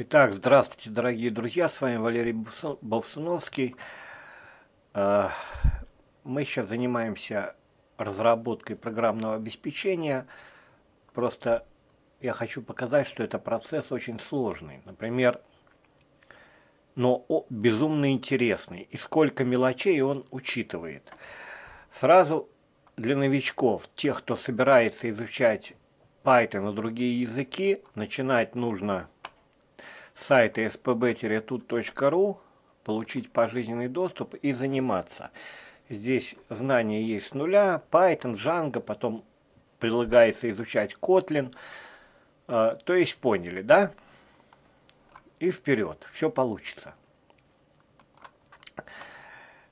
Итак, здравствуйте, дорогие друзья, с вами Валерий Бовсуновский. А, мы сейчас занимаемся разработкой программного обеспечения. Просто я хочу показать, что это процесс очень сложный. Например, но безумно интересный. И сколько мелочей он учитывает. Сразу для новичков, тех, кто собирается изучать Python и другие языки, начинать нужно сайта spb-тут.ру, получить пожизненный доступ и заниматься. Здесь знания есть с нуля, Python, Django, потом предлагается изучать Kotlin. А, то есть поняли, да? И вперед, все получится.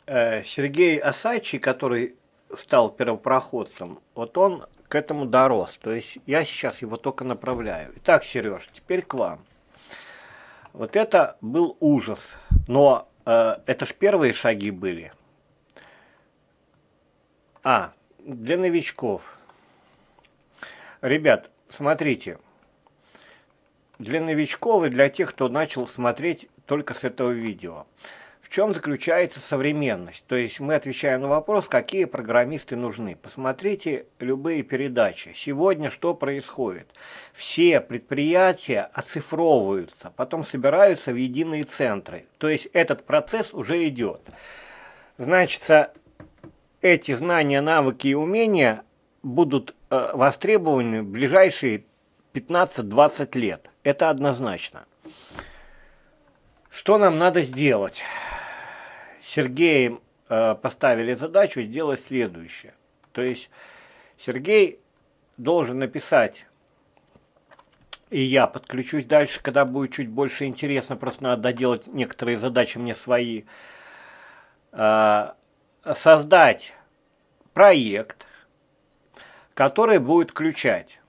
Э, Сергей Осадчий, который стал первопроходцем, вот он к этому дорос. То есть я сейчас его только направляю. Итак, Сереж, теперь к вам. Вот это был ужас. Но э, это ж первые шаги были. А, для новичков. Ребят, смотрите. Для новичков и для тех, кто начал смотреть только с этого видео чем заключается современность? То есть мы отвечаем на вопрос, какие программисты нужны. Посмотрите любые передачи. Сегодня что происходит? Все предприятия оцифровываются, потом собираются в единые центры. То есть этот процесс уже идет. Значит, эти знания, навыки и умения будут э, востребованы в ближайшие 15-20 лет. Это однозначно. Что нам надо сделать? Сергеем э, поставили задачу сделать следующее. То есть Сергей должен написать, и я подключусь дальше, когда будет чуть больше интересно, просто надо доделать некоторые задачи мне свои, э, создать проект, который будет включать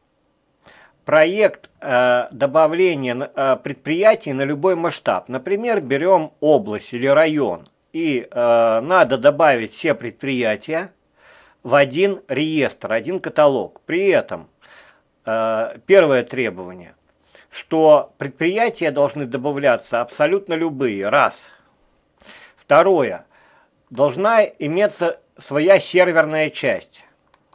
проект э, добавления предприятий на любой масштаб. Например, берем область или район – и э, надо добавить все предприятия в один реестр, один каталог. При этом э, первое требование, что предприятия должны добавляться абсолютно любые, раз. Второе, должна иметься своя серверная часть.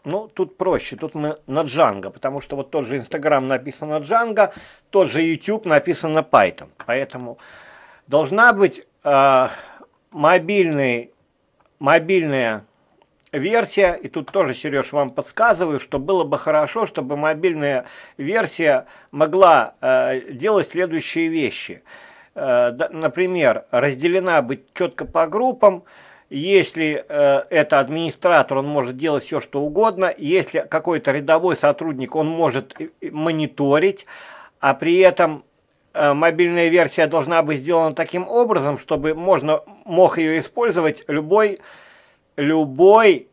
Ну, тут проще, тут мы на Django, потому что вот тот же Instagram написан на Django, тот же YouTube написан на Python. Поэтому должна быть э, мобильный, мобильная версия, и тут тоже, Сереж, вам подсказываю, что было бы хорошо, чтобы мобильная версия могла э, делать следующие вещи. Э, например, разделена быть четко по группам, если э, это администратор, он может делать все, что угодно. Если какой-то рядовой сотрудник, он может мониторить, а при этом Э, мобильная версия должна быть сделана таким образом, чтобы можно мог ее использовать любой, любой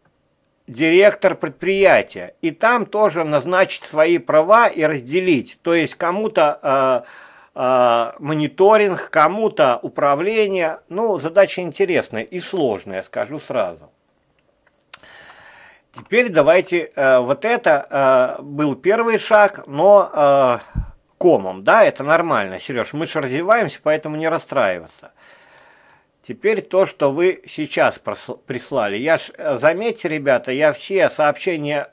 директор предприятия. И там тоже назначить свои права и разделить. То есть кому-то э, э, мониторинг, кому-то управление. Ну, задача интересная и сложная, скажу сразу. Теперь давайте, э, вот это э, был первый шаг, но э, комом, да, это нормально, Сереж, мы же развиваемся, поэтому не расстраиваться. Теперь то, что вы сейчас прислали. Я ж, э, заметьте, ребята, я все сообщения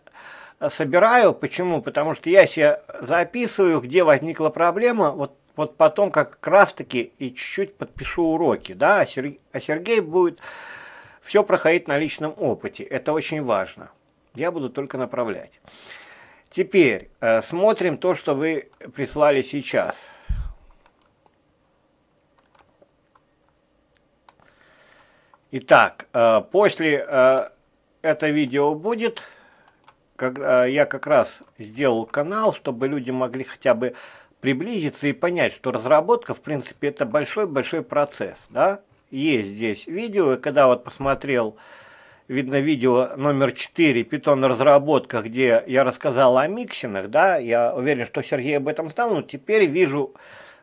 э, собираю. Почему? Потому что я себе записываю, где возникла проблема. Вот, вот потом как раз-таки и чуть-чуть подпишу уроки. Да? А, Сергей, а Сергей будет все проходить на личном опыте. Это очень важно. Я буду только направлять. Теперь э, смотрим то, что вы прислали сейчас. Итак, э, после э, это видео будет, как, э, я как раз сделал канал, чтобы люди могли хотя бы приблизиться и понять, что разработка, в принципе, это большой-большой процесс, да? Есть здесь видео, и когда вот посмотрел видно видео номер 4 «Питон разработка», где я рассказал о миксинах, да, я уверен, что Сергей об этом знал, но теперь вижу,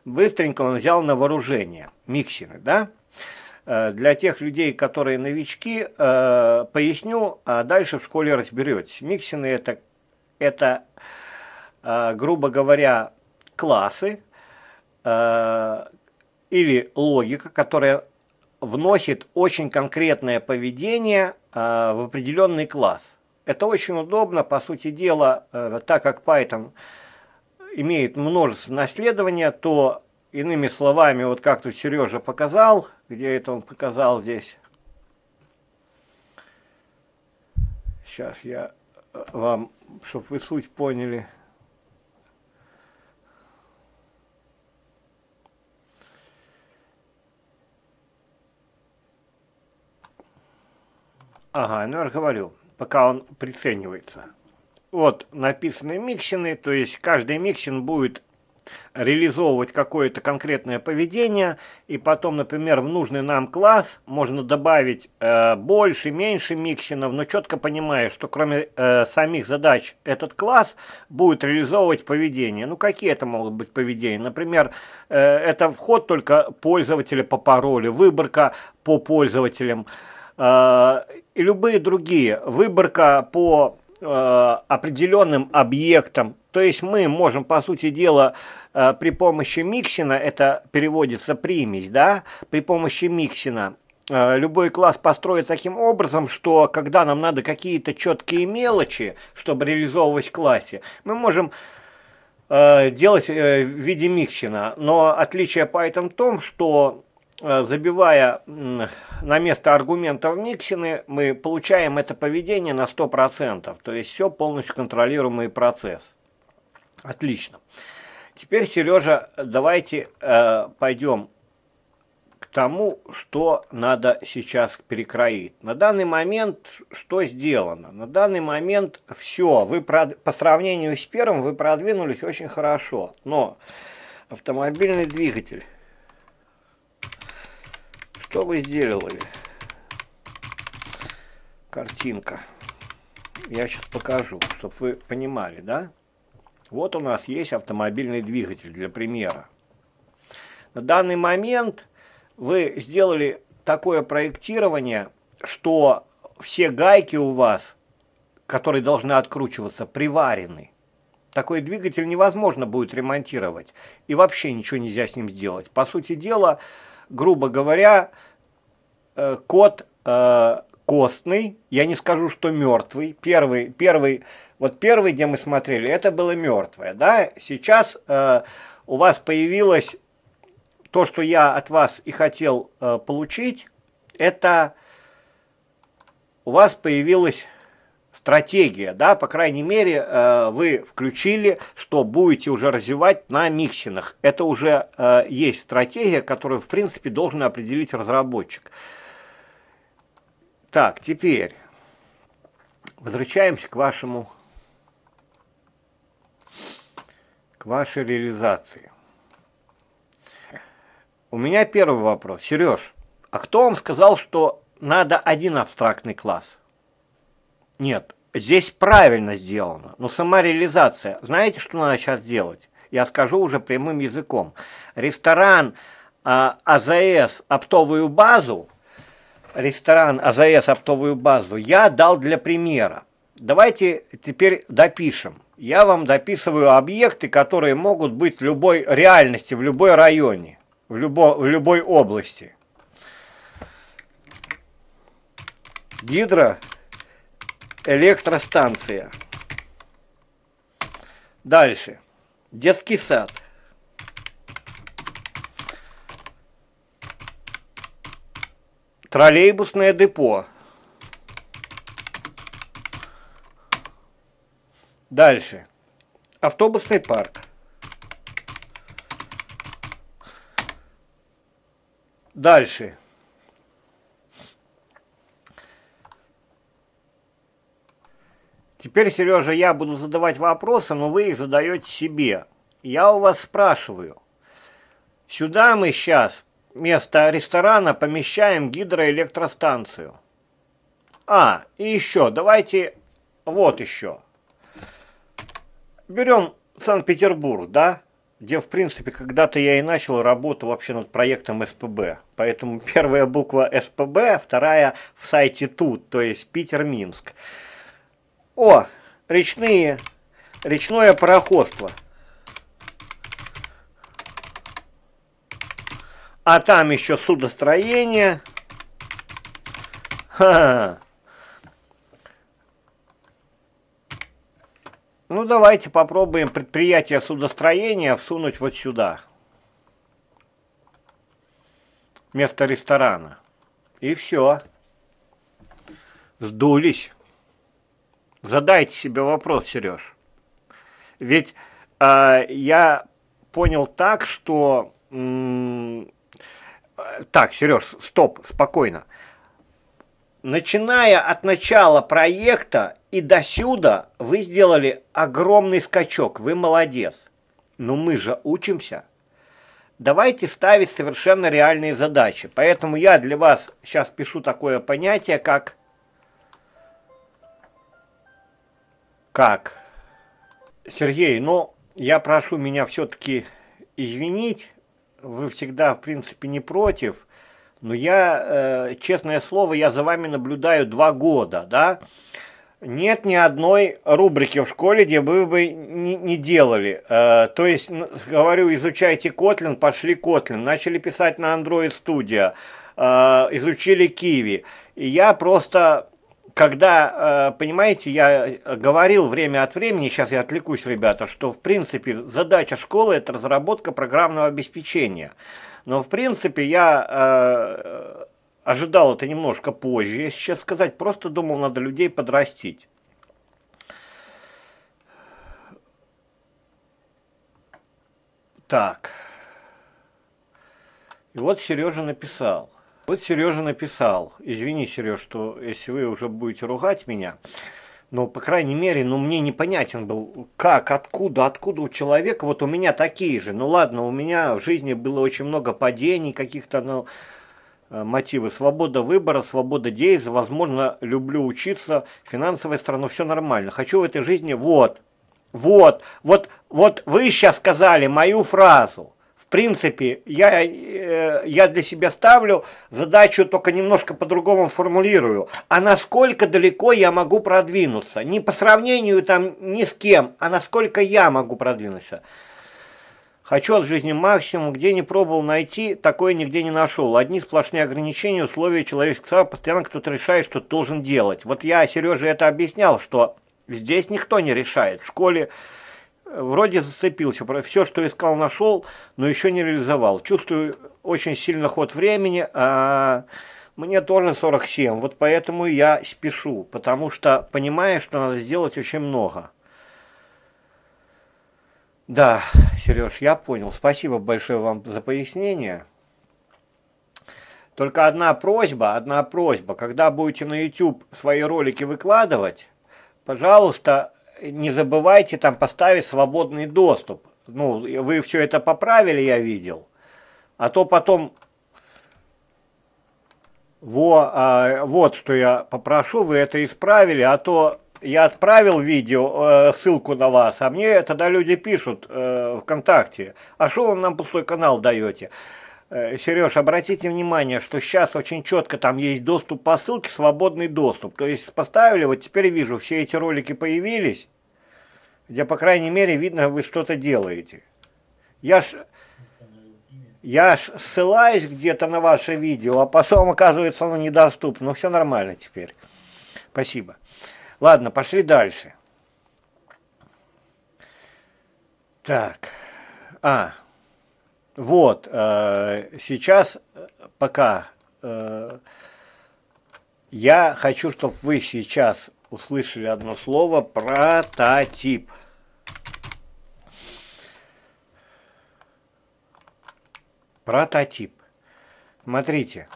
быстренько он взял на вооружение миксины, да. Э, для тех людей, которые новички, э, поясню, а дальше в школе разберетесь. Миксины – это, это э, грубо говоря, классы или логика, которая вносит очень конкретное поведение э, в определенный класс. Это очень удобно, по сути дела, э, так как Python имеет множество наследования, то иными словами, вот как тут Сережа показал, где это он показал здесь. Сейчас я э, вам, чтобы вы суть поняли. Ага, ну я говорю, пока он приценивается. Вот написаны микшины, то есть каждый микшин будет реализовывать какое-то конкретное поведение, и потом, например, в нужный нам класс можно добавить э, больше, меньше микшинов, но четко понимая, что кроме э, самих задач этот класс будет реализовывать поведение. Ну, какие это могут быть поведения? Например, э, это вход только пользователя по паролю, выборка по пользователям, э, Э, и любые другие. Выборка по э, определенным объектам. То есть мы можем, по сути дела, э, при помощи миксина, это переводится примесь, да, при помощи миксина, любой класс построить таким образом, что когда нам надо какие-то четкие мелочи, чтобы реализовывать в классе, мы можем делать в виде миксина. Но отличие Python в том, что Э, забивая на место аргументов миксины, мы получаем это поведение на 100%, то есть все полностью контролируемый процесс. Отлично. Теперь, Сережа, давайте э, пойдем к тому, что надо сейчас перекроить. На данный момент что сделано? На данный момент все. Вы прод... по сравнению с первым вы продвинулись очень хорошо, но автомобильный двигатель что вы сделали? Картинка. Я сейчас покажу, чтобы вы понимали, да? Вот у нас есть автомобильный двигатель для примера. На данный момент вы сделали такое проектирование, что все гайки у вас, которые должны откручиваться, приварены. Такой двигатель невозможно будет ремонтировать. И вообще ничего нельзя с ним сделать. По сути дела, грубо говоря, э, кот э, костный, я не скажу, что мертвый. Первый, первый, вот первый, где мы смотрели, это было мертвое, да. Сейчас э, у вас появилось то, что я от вас и хотел э, получить, это у вас появилось стратегия, да, по крайней мере, э, вы включили, что будете уже развивать на миксинах. Это уже э, есть стратегия, которую, в принципе, должен определить разработчик. Так, теперь возвращаемся к вашему, к вашей реализации. У меня первый вопрос. Сереж, а кто вам сказал, что надо один абстрактный класс? Нет, здесь правильно сделано, но ну, сама реализация. Знаете, что надо сейчас делать? Я скажу уже прямым языком. Ресторан э, а, АЗС «Оптовую базу» ресторан АЗС «Оптовую базу» я дал для примера. Давайте теперь допишем. Я вам дописываю объекты, которые могут быть в любой реальности, в любой районе, в, любо, в любой области. Гидро электростанция. Дальше. Детский сад. Троллейбусное депо. Дальше. Автобусный парк. Дальше. Теперь, Сережа, я буду задавать вопросы, но вы их задаете себе. Я у вас спрашиваю. Сюда мы сейчас вместо ресторана помещаем гидроэлектростанцию. А, и еще, давайте вот еще. Берем Санкт-Петербург, да? Где, в принципе, когда-то я и начал работу вообще над проектом СПБ. Поэтому первая буква СПБ, вторая в сайте тут, то есть Питер-Минск. Питер-Минск. О, речные, речное пароходство. А там еще судостроение. Ха -ха. Ну, давайте попробуем предприятие судостроения всунуть вот сюда. место ресторана. И все. Сдулись. Задайте себе вопрос, Сереж. Ведь э, я понял так, что... так, Сереж, стоп, спокойно. Начиная от начала проекта и до сюда, вы сделали огромный скачок, вы молодец. Но мы же учимся. Давайте ставить совершенно реальные задачи. Поэтому я для вас сейчас пишу такое понятие, как Как? Сергей, ну, я прошу меня все-таки извинить. Вы всегда, в принципе, не против. Но я, э, честное слово, я за вами наблюдаю два года, да? Нет ни одной рубрики в школе, где вы бы не, не делали. Э, то есть, говорю, изучайте Kotlin, пошли Kotlin. Начали писать на Android Studio, э, изучили Kiwi. И я просто когда, э, понимаете, я э, говорил время от времени, сейчас я отвлекусь, ребята, что, в принципе, задача школы – это разработка программного обеспечения. Но, в принципе, я э, ожидал это немножко позже, я сейчас сказать, просто думал, надо людей подрастить. Так. И вот Сережа написал. Вот Сережа написал, извини, Сереж, что если вы уже будете ругать меня, но, по крайней мере, ну, мне непонятен был, как, откуда, откуда у человека, вот у меня такие же. Ну, ладно, у меня в жизни было очень много падений каких-то, ну, мотивы. Свобода выбора, свобода действий, возможно, люблю учиться, финансовая страна, все нормально. Хочу в этой жизни, вот, вот, вот, вот вы сейчас сказали мою фразу принципе, я, э, я для себя ставлю задачу, только немножко по-другому формулирую. А насколько далеко я могу продвинуться? Не по сравнению там ни с кем, а насколько я могу продвинуться. Хочу от жизни максимум, где не пробовал найти, такое нигде не нашел. Одни сплошные ограничения, условия человеческого постоянно кто-то решает, что должен делать. Вот я Сереже это объяснял, что здесь никто не решает. В школе вроде зацепился, все, что искал, нашел, но еще не реализовал. Чувствую очень сильно ход времени, а мне тоже 47, вот поэтому я спешу, потому что понимаю, что надо сделать очень много. Да, Сереж, я понял. Спасибо большое вам за пояснение. Только одна просьба, одна просьба. Когда будете на YouTube свои ролики выкладывать, пожалуйста, не забывайте там поставить свободный доступ. Ну, вы все это поправили, я видел. А то потом... Во, а, вот что я попрошу, вы это исправили, а то я отправил видео, э, ссылку на вас, а мне тогда люди пишут э, ВКонтакте, а что вы нам пустой канал даете? Э, Сереж, обратите внимание, что сейчас очень четко там есть доступ по ссылке, свободный доступ. То есть поставили, вот теперь вижу, все эти ролики появились, где, по крайней мере, видно, вы что-то делаете. Я ж, я ж ссылаюсь где-то на ваше видео, а потом, оказывается, оно недоступно. Ну, все нормально теперь. Спасибо. Ладно, пошли дальше. Так, а, вот, э, сейчас э, пока э, я хочу, чтобы вы сейчас услышали одно слово «прототип». Прототип. Смотрите.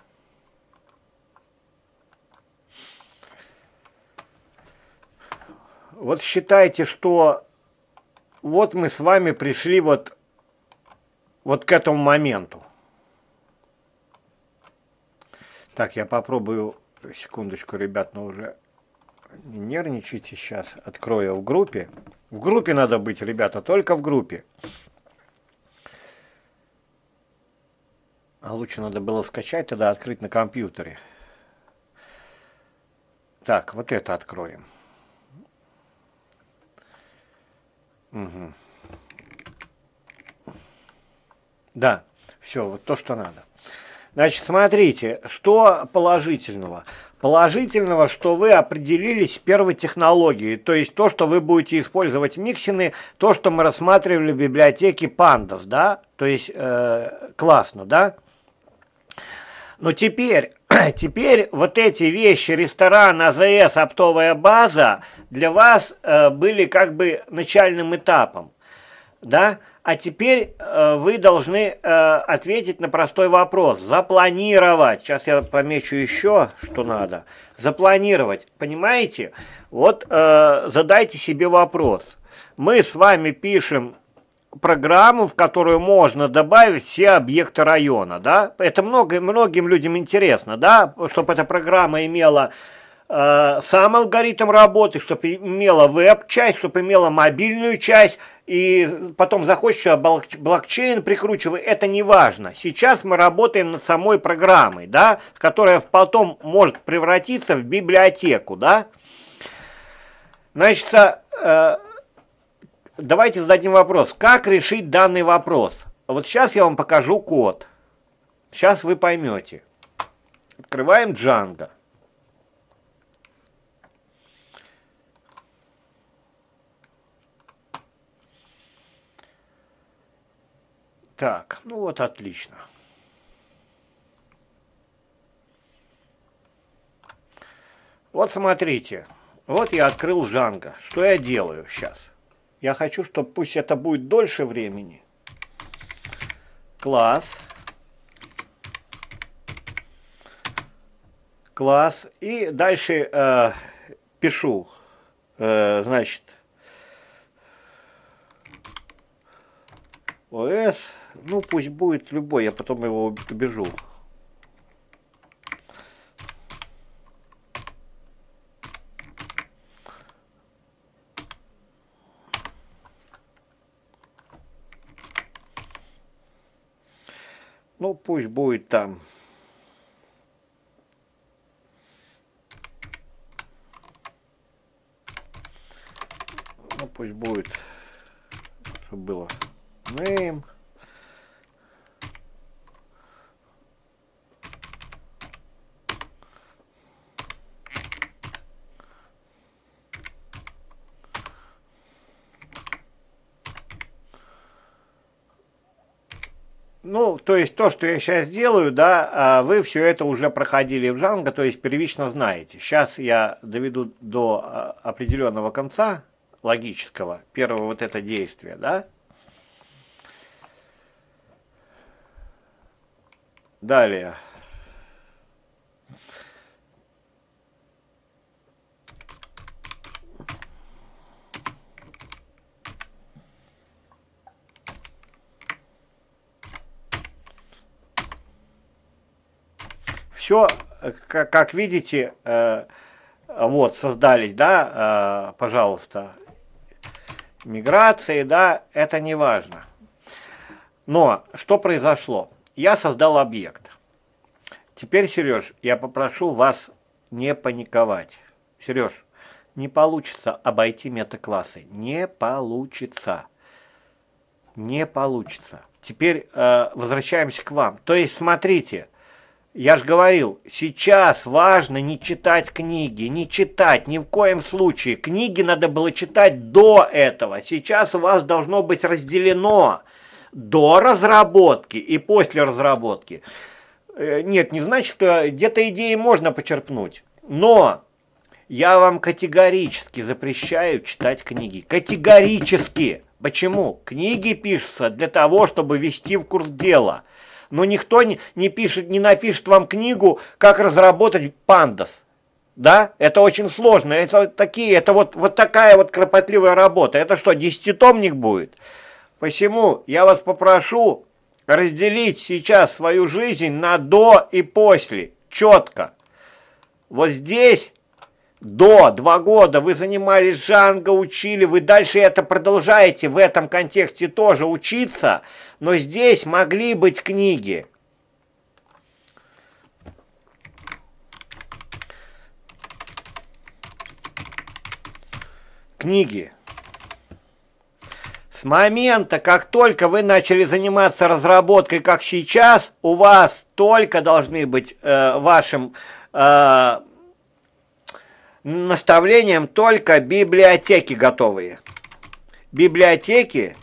Вот считайте, что вот мы с вами пришли вот, вот к этому моменту. Так, я попробую секундочку, ребят, но уже не нервничайте сейчас, открою в группе. В группе надо быть, ребята, только в группе. А лучше надо было скачать тогда, открыть на компьютере. Так, вот это откроем. Угу. Да, все, вот то, что надо. Значит, смотрите, что положительного? Положительного, что вы определились с первой технологией, то есть то, что вы будете использовать миксины, то, что мы рассматривали в библиотеке Pandas, да? То есть э, классно, да? Но теперь, теперь вот эти вещи, ресторан, АЗС, оптовая база, для вас э, были как бы начальным этапом, да? А теперь э, вы должны э, ответить на простой вопрос. Запланировать. Сейчас я помечу еще, что надо. Запланировать. Понимаете? Вот э, задайте себе вопрос. Мы с вами пишем программу, в которую можно добавить все объекты района, да? Это много, многим людям интересно, да? Чтобы эта программа имела Э, сам алгоритм работы, чтобы имела веб-часть, чтобы имела мобильную часть, и потом захочешь а блокчейн прикручивать, это не важно. Сейчас мы работаем над самой программой, да, которая потом может превратиться в библиотеку, да. Значит, э, давайте зададим вопрос, как решить данный вопрос? Вот сейчас я вам покажу код, сейчас вы поймете. Открываем Django. Так, ну вот отлично. Вот смотрите, вот я открыл Жанго. Что я делаю сейчас? Я хочу, чтобы пусть это будет дольше времени. Класс. Класс. И дальше э, пишу, э, значит, ОС ну, пусть будет любой, я потом его убежу. Ну, пусть будет там. Ну, пусть будет, чтобы было name. ну, то есть то, что я сейчас делаю, да, а вы все это уже проходили в Джанго, то есть первично знаете. Сейчас я доведу до а, определенного конца логического, первого вот это действия, да. Далее. все, э, как, видите, э, вот, создались, да, э, пожалуйста, миграции, да, это не важно. Но что произошло? Я создал объект. Теперь, Сереж, я попрошу вас не паниковать. Сереж, не получится обойти метаклассы. Не получится. Не получится. Теперь э, возвращаемся к вам. То есть, смотрите, я же говорил, сейчас важно не читать книги, не читать ни в коем случае. Книги надо было читать до этого. Сейчас у вас должно быть разделено до разработки и после разработки. Э, нет, не значит, что где-то идеи можно почерпнуть, но я вам категорически запрещаю читать книги. Категорически. Почему? Книги пишутся для того, чтобы вести в курс дела – но никто не, не, пишет, не напишет вам книгу, как разработать пандас. Да, это очень сложно, это такие, это вот, вот такая вот кропотливая работа. Это что, десятитомник будет? Почему? я вас попрошу разделить сейчас свою жизнь на до и после, четко. Вот здесь до два года вы занимались жанго, учили, вы дальше это продолжаете в этом контексте тоже учиться, но здесь могли быть книги. Книги. С момента, как только вы начали заниматься разработкой, как сейчас, у вас только должны быть э, вашим э, наставлением только библиотеки готовые. Библиотеки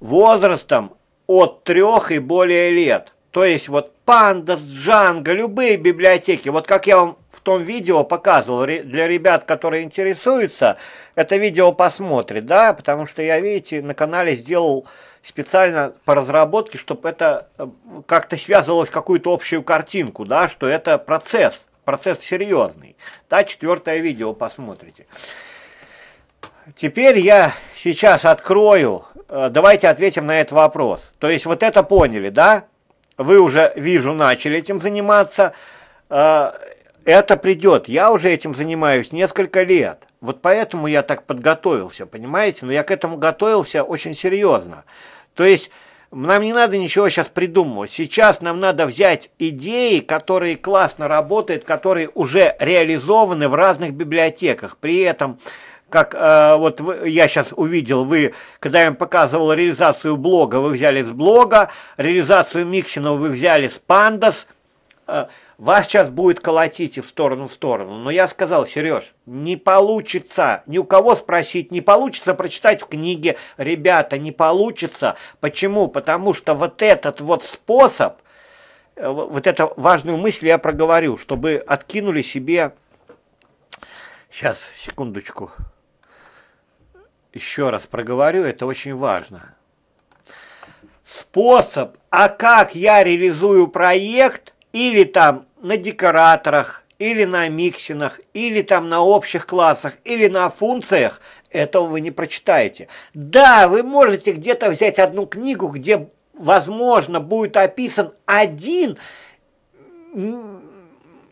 возрастом от трех и более лет. То есть вот Pandas, Django, любые библиотеки. Вот как я вам в том видео показывал для ребят, которые интересуются, это видео посмотрит, да, потому что я, видите, на канале сделал специально по разработке, чтобы это э, как-то связывалось в какую-то общую картинку, да, что это процесс – процесс серьезный. Да, четвертое видео посмотрите. Теперь я сейчас открою, э, давайте ответим на этот вопрос. То есть вот это поняли, да? Вы уже, вижу, начали этим заниматься. Э, это придет, я уже этим занимаюсь несколько лет. Вот поэтому я так подготовился, понимаете? Но я к этому готовился очень серьезно. То есть нам не надо ничего сейчас придумывать. Сейчас нам надо взять идеи, которые классно работают, которые уже реализованы в разных библиотеках. При этом, как э, вот вы, я сейчас увидел, вы, когда я им показывал реализацию блога, вы взяли с блога, реализацию микшина, вы взяли с pandas. э, вас сейчас будет колотить и в сторону в сторону. Но я сказал, Сереж, не получится. Ни у кого спросить, не получится прочитать в книге. Ребята, не получится. Почему? Потому что вот этот вот способ, э, вот эту важную мысль я проговорю, чтобы откинули себе... Сейчас, секундочку. Еще раз проговорю, это очень важно. Способ, а как я реализую проект, или там на декораторах, или на миксинах, или там на общих классах, или на функциях, этого вы не прочитаете. Да, вы можете где-то взять одну книгу, где, возможно, будет описан один,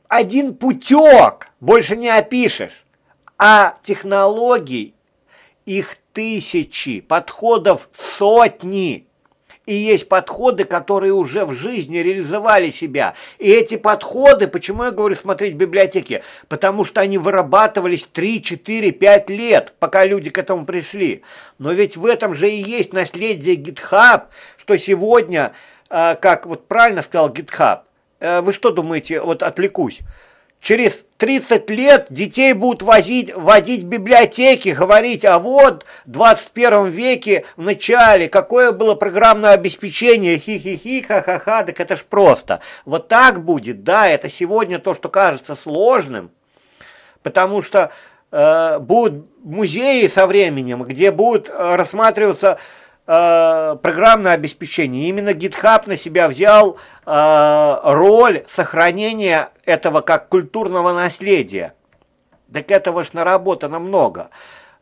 один путек, больше не опишешь. А технологий их тысячи, подходов сотни. И есть подходы, которые уже в жизни реализовали себя. И эти подходы, почему я говорю смотреть в библиотеке, Потому что они вырабатывались 3, 4, 5 лет, пока люди к этому пришли. Но ведь в этом же и есть наследие GitHub, что сегодня, э, как вот правильно сказал GitHub, э, вы что думаете, вот отвлекусь, Через 30 лет детей будут возить, водить в библиотеки, говорить, а вот в 21 веке в начале, какое было программное обеспечение, хи-хи-хи, ха-ха-ха, так это ж просто. Вот так будет, да, это сегодня то, что кажется сложным, потому что э, будут музеи со временем, где будут э, рассматриваться Э, программное обеспечение. Именно GitHub на себя взял э, роль сохранения этого как культурного наследия. Так этого ж наработано много.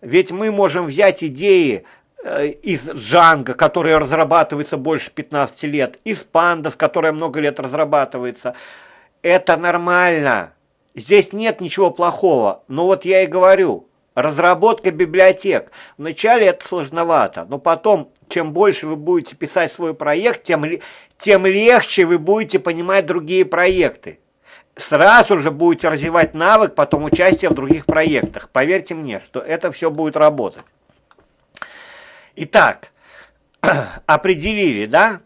Ведь мы можем взять идеи э, из Django, которые разрабатываются больше 15 лет, из Pandas, которая много лет разрабатывается. Это нормально. Здесь нет ничего плохого. Но вот я и говорю, разработка библиотек. Вначале это сложновато, но потом чем больше вы будете писать свой проект, тем, тем легче вы будете понимать другие проекты. Сразу же будете развивать навык потом участие в других проектах. Поверьте мне, что это все будет работать. Итак, определили, да?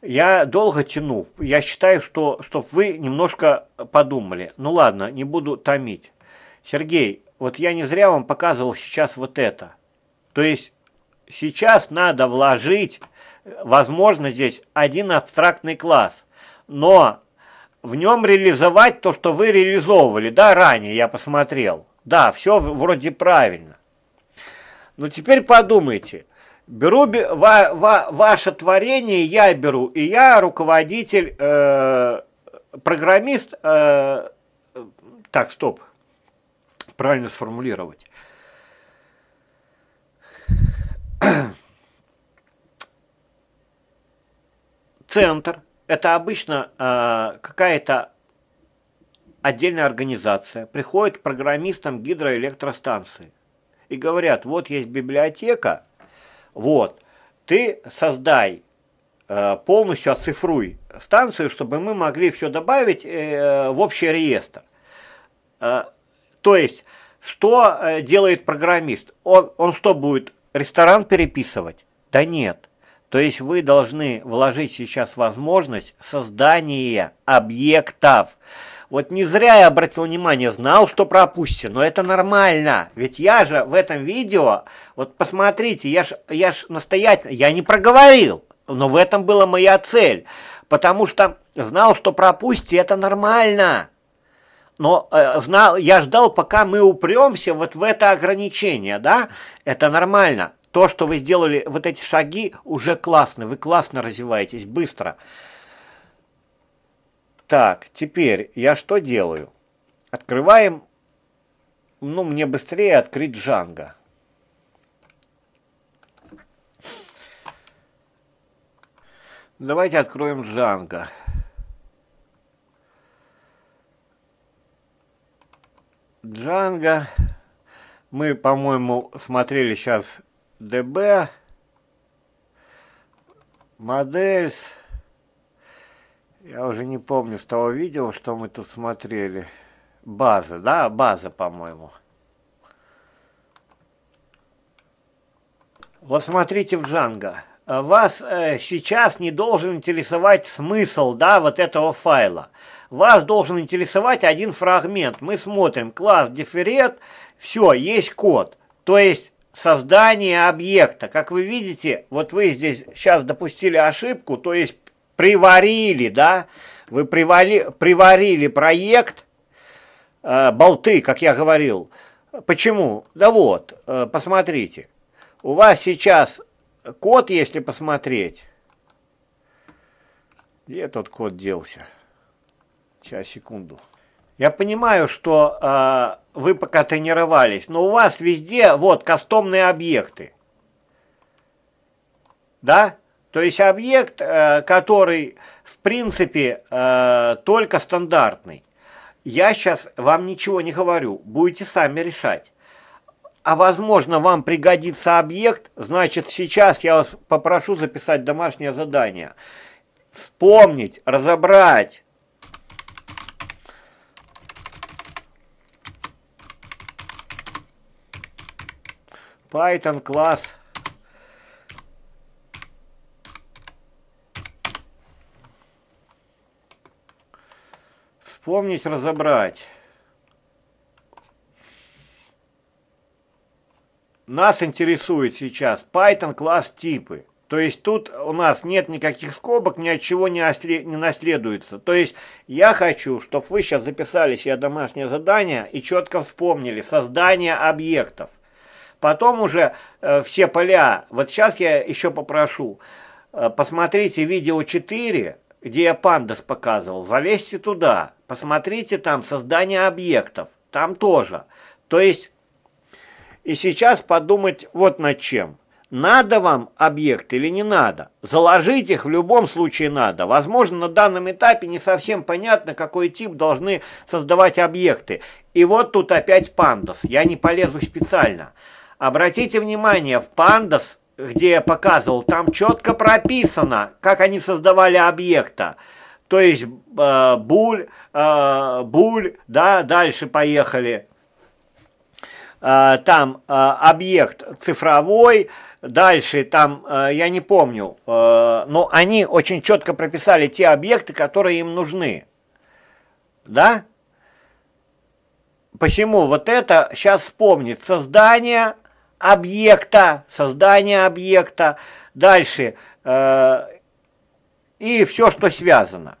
Я долго тяну. Я считаю, что чтобы вы немножко подумали. Ну ладно, не буду томить. Сергей, вот я не зря вам показывал сейчас вот это. То есть Сейчас надо вложить, возможно, здесь один абстрактный класс, но в нем реализовать то, что вы реализовывали, да, ранее я посмотрел. Да, все вроде правильно. Но теперь подумайте. Беру ва, ва, ваше творение, я беру, и я руководитель, э, программист, э, э так, стоп, правильно сформулировать. Центр – это обычно э, какая-то отдельная организация. Приходит к программистам гидроэлектростанции и говорят, вот есть библиотека, вот, ты создай, э, полностью оцифруй станцию, чтобы мы могли все добавить э, в общий реестр. Э, то есть, что э, делает программист? Он, он что будет, ресторан переписывать? Да нет. То есть вы должны вложить сейчас возможность создания объектов. Вот не зря я обратил внимание, знал, что пропустил, но это нормально. Ведь я же в этом видео, вот посмотрите, я ж, я ж настоятельно, я не проговорил, но в этом была моя цель. Потому что знал, что пропусти, это нормально. Но э, знал, я ждал, пока мы упремся вот в это ограничение, да? Это нормально то, что вы сделали, вот эти шаги уже классно, вы классно развиваетесь, быстро. Так, теперь я что делаю? Открываем, ну, мне быстрее открыть Django. Давайте откроем Django. Django. Мы, по-моему, смотрели сейчас DB, Models. Я уже не помню с того видео, что мы тут смотрели. База, да? База, по-моему. Вот смотрите в Django. Вас э, сейчас не должен интересовать смысл, да, вот этого файла. Вас должен интересовать один фрагмент. Мы смотрим класс дифферет, все, есть код. То есть создание объекта. Как вы видите, вот вы здесь сейчас допустили ошибку, то есть приварили, да, вы привали, приварили проект э, болты, как я говорил. Почему? Да вот, э, посмотрите, у вас сейчас код, если посмотреть, где тот код делся? Сейчас, секунду. Я понимаю, что э, вы пока тренировались, но у вас везде вот кастомные объекты. Да? То есть объект, э, который в принципе э, только стандартный. Я сейчас вам ничего не говорю, будете сами решать. А возможно вам пригодится объект, значит сейчас я вас попрошу записать домашнее задание. Вспомнить, разобрать Python класс. Вспомнить, разобрать. Нас интересует сейчас Python класс типы. То есть тут у нас нет никаких скобок, ни от чего не, не наследуется. То есть я хочу, чтобы вы сейчас записали себе домашнее задание и четко вспомнили создание объектов. Потом уже э, все поля, вот сейчас я еще попрошу, э, посмотрите видео 4, где я пандас показывал, залезьте туда, посмотрите там создание объектов, там тоже. То есть, и сейчас подумать вот над чем. Надо вам объект или не надо? Заложить их в любом случае надо. Возможно, на данном этапе не совсем понятно, какой тип должны создавать объекты. И вот тут опять пандас. Я не полезу специально. Обратите внимание, в Pandas, где я показывал, там четко прописано, как они создавали объекта. То есть э, буль, э, буль, да, дальше поехали. Э, там э, объект цифровой, дальше там, э, я не помню, э, но они очень четко прописали те объекты, которые им нужны. Да? Почему вот это сейчас вспомнит? Создание объекта, создание объекта, дальше э, и все, что связано.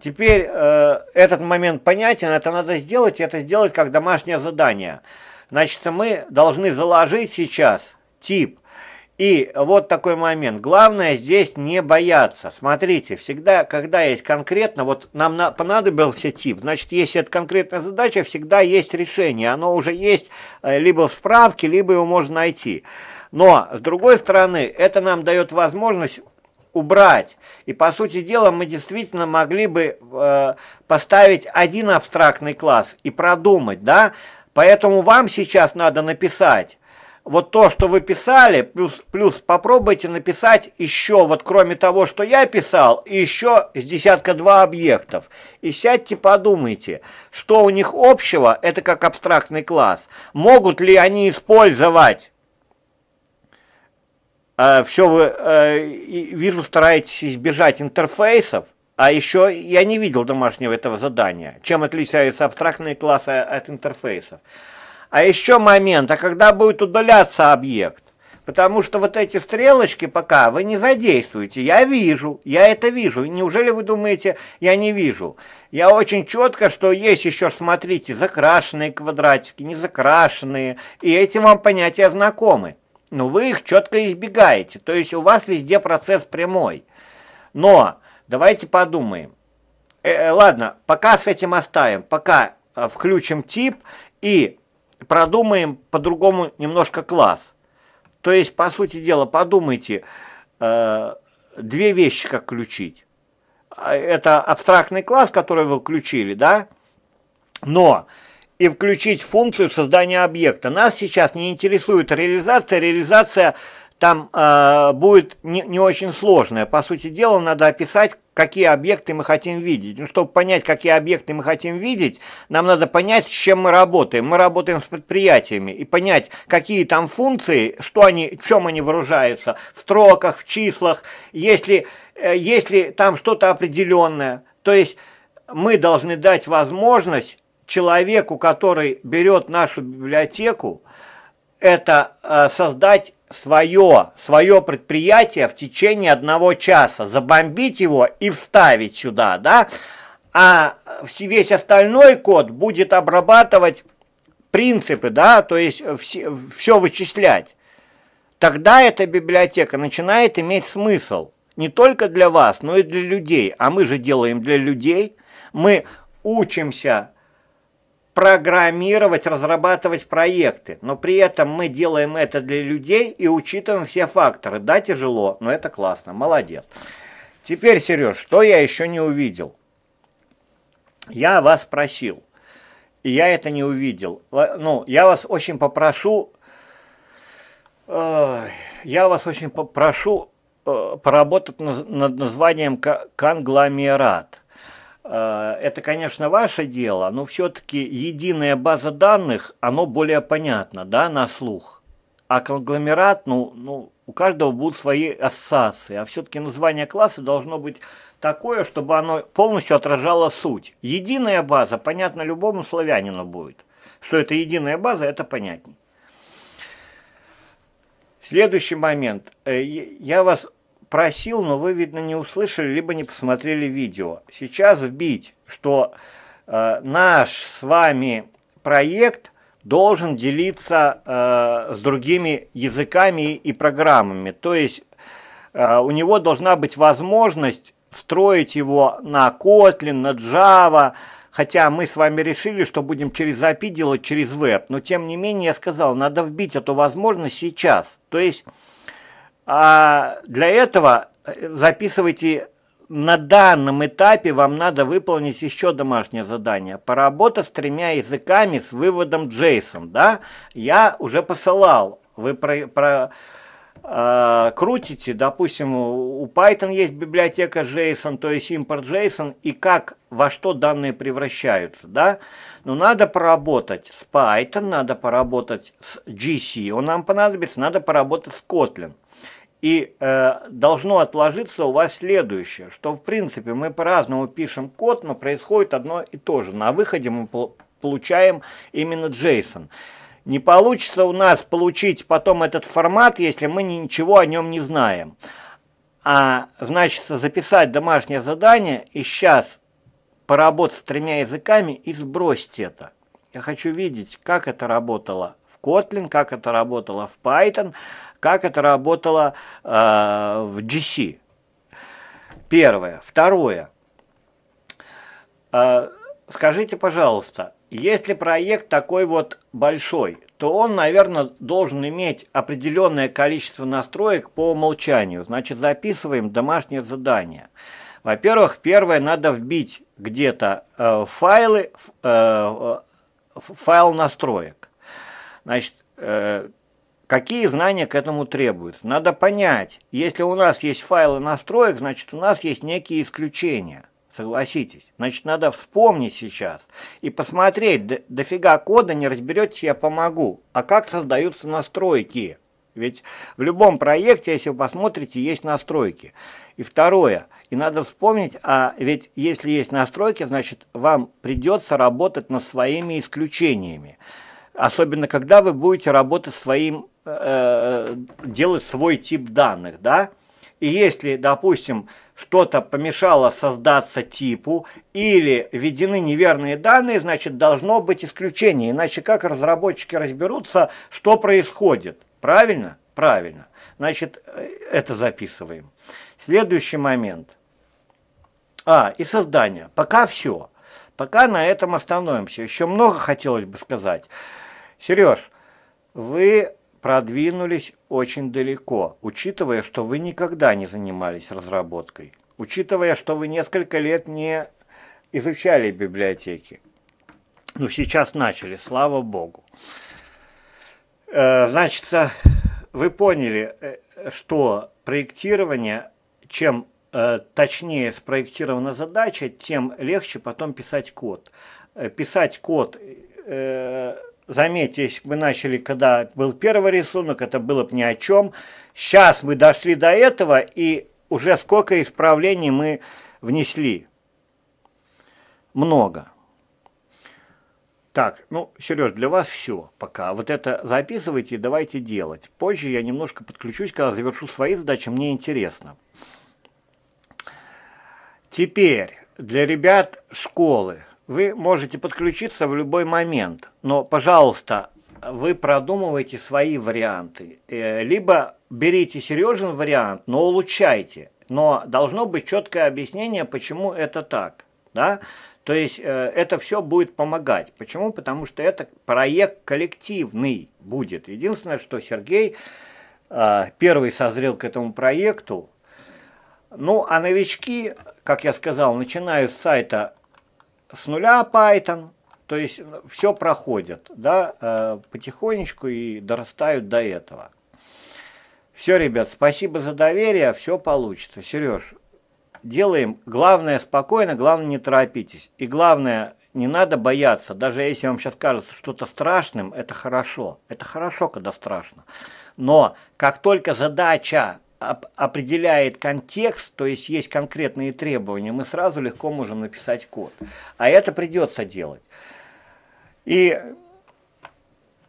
Теперь э, этот момент понятен, это надо сделать, и это сделать как домашнее задание. Значит, мы должны заложить сейчас тип и вот такой момент. Главное здесь не бояться. Смотрите, всегда, когда есть конкретно, вот нам на, понадобился тип, значит, если это конкретная задача, всегда есть решение. Оно уже есть э, либо в справке, либо его можно найти. Но, с другой стороны, это нам дает возможность убрать. И, по сути дела, мы действительно могли бы э, поставить один абстрактный класс и продумать, да? Поэтому вам сейчас надо написать вот то, что вы писали, плюс, плюс попробуйте написать еще, вот кроме того, что я писал, еще с десятка два объектов. И сядьте, подумайте, что у них общего, это как абстрактный класс. Могут ли они использовать э, все вы, э, вижу, стараетесь избежать интерфейсов, а еще я не видел домашнего этого задания. Чем отличаются абстрактные классы от интерфейсов? А еще момент, а когда будет удаляться объект? Потому что вот эти стрелочки пока вы не задействуете. Я вижу, я это вижу. Неужели вы думаете, я не вижу? Я очень четко, что есть еще, смотрите, закрашенные квадратики, не закрашенные. И эти вам понятия знакомы. Но вы их четко избегаете. То есть у вас везде процесс прямой. Но давайте подумаем. Э, э ладно, пока с этим оставим. Пока э, включим тип и продумаем по-другому немножко класс. То есть, по сути дела, подумайте, э, две вещи как включить. А, это абстрактный класс, который вы включили, да? Но и включить функцию создания объекта. Нас сейчас не интересует реализация. Реализация там э, будет не, не очень сложная. По сути дела, надо описать какие объекты мы хотим видеть. Ну, чтобы понять, какие объекты мы хотим видеть, нам надо понять, с чем мы работаем. Мы работаем с предприятиями и понять, какие там функции, что они, в чем они выражаются, в строках, в числах, если, э, если там что-то определенное. То есть мы должны дать возможность человеку, который берет нашу библиотеку, это э, создать свое, свое предприятие в течение одного часа, забомбить его и вставить сюда, да, а весь остальной код будет обрабатывать принципы, да, то есть все, все вычислять. Тогда эта библиотека начинает иметь смысл не только для вас, но и для людей. А мы же делаем для людей. Мы учимся программировать, разрабатывать проекты, но при этом мы делаем это для людей и учитываем все факторы. Да, тяжело, но это классно, молодец. Теперь, Сереж, что я еще не увидел? Я вас просил, и я это не увидел. Ну, я вас очень попрошу, э, я вас очень попрошу э, поработать над названием конгломерат Э, это, конечно, ваше дело, но все-таки единая база данных, оно более понятно, да, на слух. А конгломерат, ну, ну у каждого будут свои ассоциации, а все-таки название класса должно быть такое, чтобы оно полностью отражало суть. Единая база, понятно, любому славянину будет. Что это единая база, это понятнее. Следующий момент. Э, я вас просил, но вы, видно, не услышали, либо не посмотрели видео. Сейчас вбить, что э, наш с вами проект должен делиться э, с другими языками и программами. То есть э, у него должна быть возможность встроить его на Kotlin, на Java, хотя мы с вами решили, что будем через API делать через веб, но тем не менее я сказал, надо вбить эту возможность сейчас. То есть а для этого э, записывайте на данном этапе вам надо выполнить еще домашнее задание. Поработать с тремя языками с выводом JSON. Да? Я уже посылал. Вы про, про, э, крутите, допустим, у Python есть библиотека JSON, то есть импорт JSON, и как, во что данные превращаются. Да? Но ну, надо поработать с Python, надо поработать с GC, он нам понадобится, надо поработать с Kotlin. И э, должно отложиться у вас следующее, что в принципе мы по-разному пишем код, но происходит одно и то же. На выходе мы получаем именно JSON. Не получится у нас получить потом этот формат, если мы ничего о нем не знаем. А значит, записать домашнее задание и сейчас поработать с тремя языками и сбросить это. Я хочу видеть, как это работало в Kotlin, как это работало в Python, как это работало э, в GC. Первое. Второе. Э, скажите, пожалуйста, если проект такой вот большой, то он, наверное, должен иметь определенное количество настроек по умолчанию. Значит, записываем домашнее задание. Во-первых, первое, надо вбить где-то э, файлы, э, файл настроек. Значит, э, Какие знания к этому требуются? Надо понять, если у нас есть файлы настроек, значит у нас есть некие исключения. Согласитесь. Значит, надо вспомнить сейчас и посмотреть, до, дофига кода не разберетесь, я помогу. А как создаются настройки? Ведь в любом проекте, если вы посмотрите, есть настройки. И второе, и надо вспомнить, а ведь если есть настройки, значит вам придется работать над своими исключениями особенно когда вы будете работать своим, э, э, делать свой тип данных, да, и если, допустим, что-то помешало создаться типу или введены неверные данные, значит, должно быть исключение, иначе как разработчики разберутся, что происходит, правильно? Правильно. Значит, э, это записываем. Следующий момент. А, и создание. Пока все. Пока на этом остановимся. Еще много хотелось бы сказать. Сереж, вы продвинулись очень далеко, учитывая, что вы никогда не занимались разработкой, учитывая, что вы несколько лет не изучали библиотеки. Ну, сейчас начали, слава богу. Э, Значит, вы поняли, э, что проектирование, чем э, точнее спроектирована задача, тем легче потом писать код. Писать код заметьте, если бы мы начали, когда был первый рисунок, это было бы ни о чем. Сейчас мы дошли до этого, и уже сколько исправлений мы внесли. Много. Так, ну, Сереж, для вас все пока. Вот это записывайте и давайте делать. Позже я немножко подключусь, когда завершу свои задачи, мне интересно. Теперь для ребят школы. Вы можете подключиться в любой момент, но, пожалуйста, вы продумывайте свои варианты. Э, либо берите Сережин вариант, но улучшайте. Но должно быть четкое объяснение, почему это так. Да? То есть э, это все будет помогать. Почему? Потому что это проект коллективный будет. Единственное, что Сергей э, первый созрел к этому проекту. Ну, а новички, как я сказал, начинают с сайта с нуля Python, то есть э, все проходит, да, э, потихонечку и дорастают до этого. Все, ребят, спасибо за доверие, все получится. Сереж, делаем. Главное спокойно, главное не торопитесь. И главное, не надо бояться. Даже если вам сейчас кажется что-то страшным, это хорошо. Это хорошо, когда страшно. Но как только задача определяет контекст, то есть есть конкретные требования, мы сразу легко можем написать код. А это придется делать. И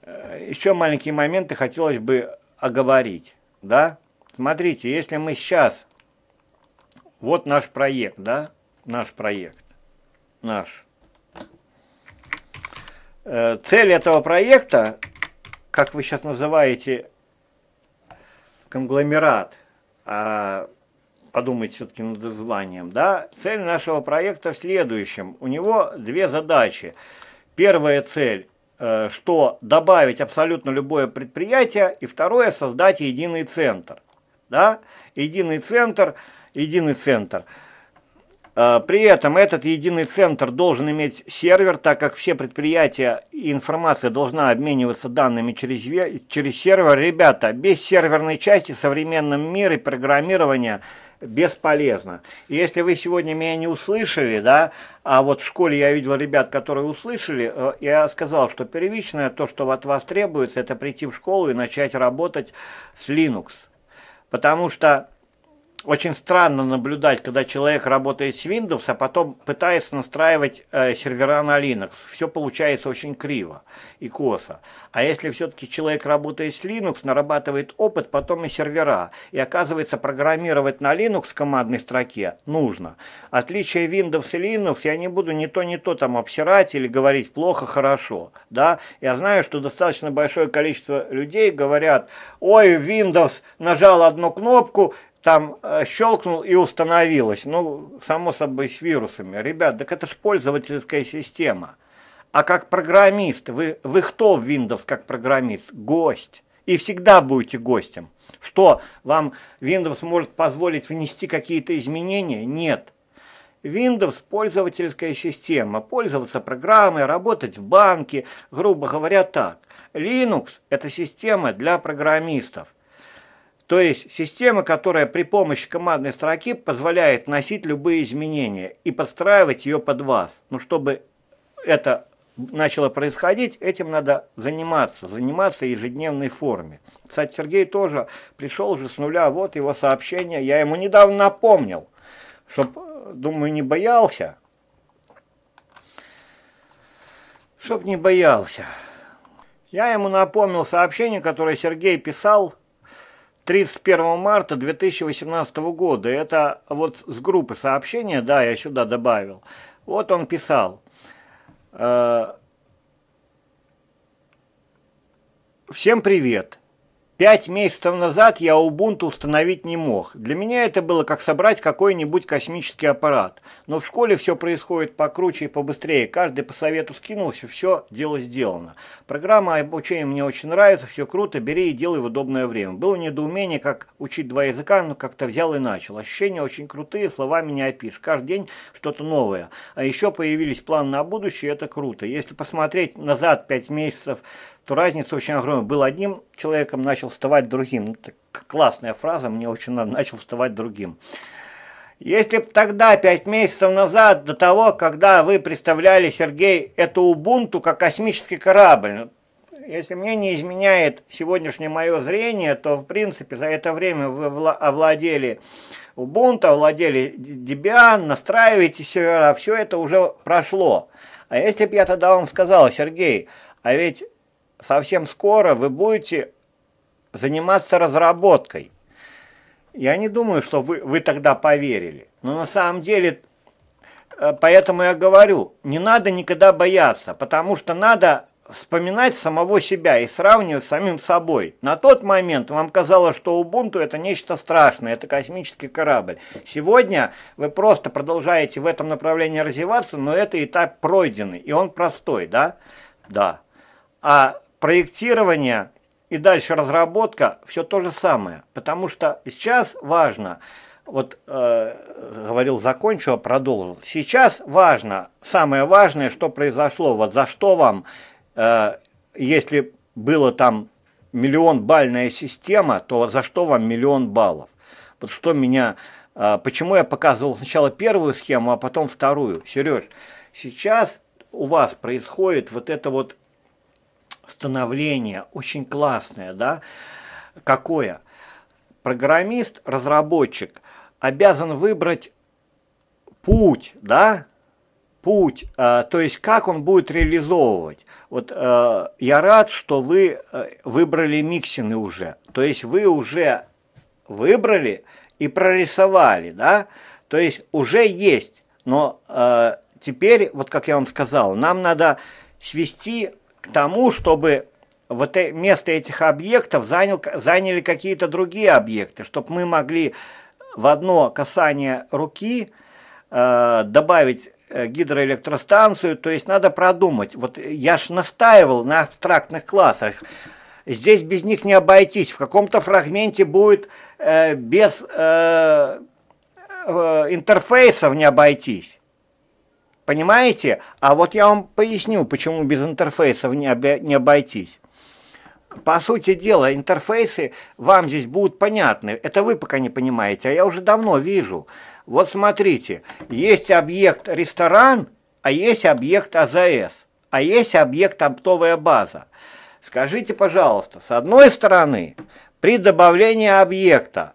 э, еще маленькие моменты хотелось бы оговорить. Да? Смотрите, если мы сейчас... Вот наш проект, да? Наш проект. Наш. Э, цель этого проекта, как вы сейчас называете, конгломерат – а, подумать все-таки над названием, да, цель нашего проекта в следующем. У него две задачи. Первая цель э, что добавить абсолютно любое предприятие, и второе – создать единый центр. Да? Единый центр, единый центр – Э, при этом этот единый центр должен иметь сервер, так как все предприятия и информация должна обмениваться данными через, через сервер. Ребята, без серверной части в современном мире программирования бесполезно. И если вы сегодня меня не услышали, да, а вот в школе я видел ребят, которые услышали, э, я сказал, что первичное, то, что от вас требуется, это прийти в школу и начать работать с Linux. Потому что очень странно наблюдать, когда человек работает с Windows, а потом пытается настраивать э, сервера на Linux. Все получается очень криво и косо. А если все-таки человек работает с Linux, нарабатывает опыт, потом и сервера. И оказывается, программировать на Linux в командной строке нужно. Отличие Windows и Linux я не буду ни то, ни то там обсирать или говорить плохо, хорошо. Да? Я знаю, что достаточно большое количество людей говорят, ой, Windows нажал одну кнопку, там э, щелкнул и установилось. Ну, само собой, с вирусами. Ребят, так это же пользовательская система. А как программист, вы, вы кто в Windows как программист? Гость. И всегда будете гостем. Что, вам Windows может позволить внести какие-то изменения? Нет. Windows – пользовательская система. Пользоваться программой, работать в банке, грубо говоря, так. Linux – это система для программистов. То есть система, которая при помощи командной строки позволяет носить любые изменения и подстраивать ее под вас. Но ну, чтобы это начало происходить, этим надо заниматься, заниматься ежедневной форме. Кстати, Сергей тоже пришел уже с нуля, вот его сообщение, я ему недавно напомнил, чтобы, думаю, не боялся, чтоб не боялся. Я ему напомнил сообщение, которое Сергей писал 31 марта 2018 года. Это вот с группы сообщения, да, я сюда добавил. Вот он писал. Э, Всем привет! Пять месяцев назад я Ubuntu установить не мог. Для меня это было как собрать какой-нибудь космический аппарат. Но в школе все происходит покруче и побыстрее. Каждый по совету скинулся, все, дело сделано. Программа обучения мне очень нравится, все круто, бери и делай в удобное время. Было недоумение, как учить два языка, но как-то взял и начал. Ощущения очень крутые, словами не опишешь. Каждый день что-то новое. А еще появились планы на будущее, это круто. Если посмотреть назад пять месяцев, то разница очень огромная. Был одним человеком, начал вставать другим. Это ну, классная фраза, мне очень надо, начал вставать другим. Если бы тогда, пять месяцев назад, до того, когда вы представляли, Сергей, эту Убунту как космический корабль, ну, если мне не изменяет сегодняшнее мое зрение, то, в принципе, за это время вы овладели Ubuntu, овладели Debian, настраиваете сервера, все это уже прошло. А если бы я тогда вам сказал, Сергей, а ведь совсем скоро вы будете заниматься разработкой. Я не думаю, что вы, вы тогда поверили. Но на самом деле, э, поэтому я говорю, не надо никогда бояться, потому что надо вспоминать самого себя и сравнивать с самим собой. На тот момент вам казалось, что Ubuntu это нечто страшное, это космический корабль. Сегодня вы просто продолжаете в этом направлении развиваться, но это этап пройденный, и он простой, да? Да. А проектирование и дальше разработка все то же самое. Потому что сейчас важно, вот э, говорил, закончил, а продолжил. Сейчас важно, самое важное, что произошло, вот за что вам, э, если было там миллион бальная система, то за что вам миллион баллов? Вот что меня, э, почему я показывал сначала первую схему, а потом вторую? Сереж, сейчас у вас происходит вот это вот становление очень классное, да, какое? Программист, разработчик обязан выбрать путь, да, путь, э, то есть как он будет реализовывать. Вот э, я рад, что вы э, выбрали миксины уже, то есть вы уже выбрали и прорисовали, да, то есть уже есть, но э, теперь, вот как я вам сказал, нам надо свести к тому, чтобы вот э, место этих объектов занял, заняли какие-то другие объекты, чтобы мы могли в одно касание руки э, добавить э, гидроэлектростанцию, то есть надо продумать. Вот я ж настаивал на абстрактных классах. Здесь без них не обойтись. В каком-то фрагменте будет э, без э, э интерфейсов не обойтись. Понимаете? А вот я вам поясню, почему без интерфейсов не, обе, не обойтись. По сути дела, интерфейсы вам здесь будут понятны. Это вы пока не понимаете, а я уже давно вижу. Вот смотрите, есть объект ресторан, а есть объект АЗС, а есть объект оптовая база. Скажите, пожалуйста, с одной стороны, при добавлении объекта,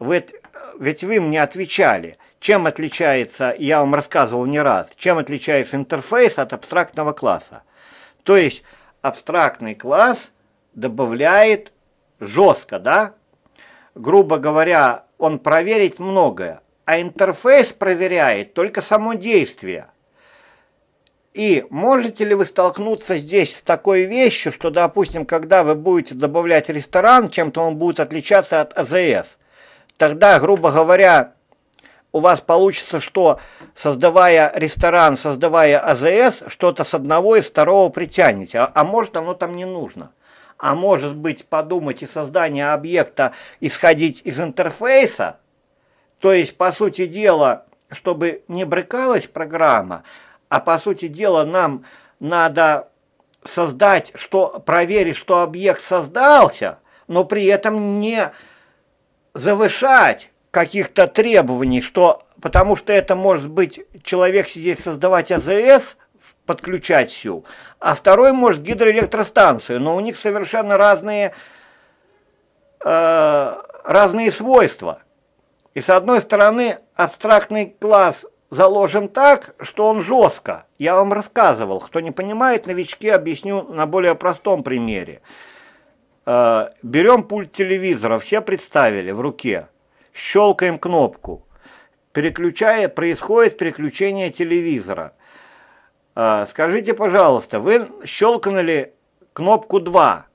ведь, ведь вы мне отвечали – чем отличается, я вам рассказывал не раз, чем отличается интерфейс от абстрактного класса? То есть абстрактный класс добавляет жестко, да? Грубо говоря, он проверит многое, а интерфейс проверяет только само действие. И можете ли вы столкнуться здесь с такой вещью, что, допустим, когда вы будете добавлять ресторан, чем-то он будет отличаться от АЗС, тогда, грубо говоря, у вас получится, что создавая ресторан, создавая АЗС, что-то с одного и второго притянете, а, а может оно там не нужно. А может быть подумать и создание объекта исходить из интерфейса, то есть, по сути дела, чтобы не брыкалась программа, а по сути дела нам надо создать, что проверить, что объект создался, но при этом не завышать каких-то требований, что потому что это может быть человек сидеть создавать АЗС, подключать всю, а второй может гидроэлектростанцию, но у них совершенно разные, э, разные свойства. И с одной стороны абстрактный класс заложен так, что он жестко. Я вам рассказывал, кто не понимает, новички объясню на более простом примере. Э, берем пульт телевизора, все представили в руке – щелкаем кнопку. Переключая, происходит переключение телевизора. А, скажите, пожалуйста, вы щелкнули кнопку 2.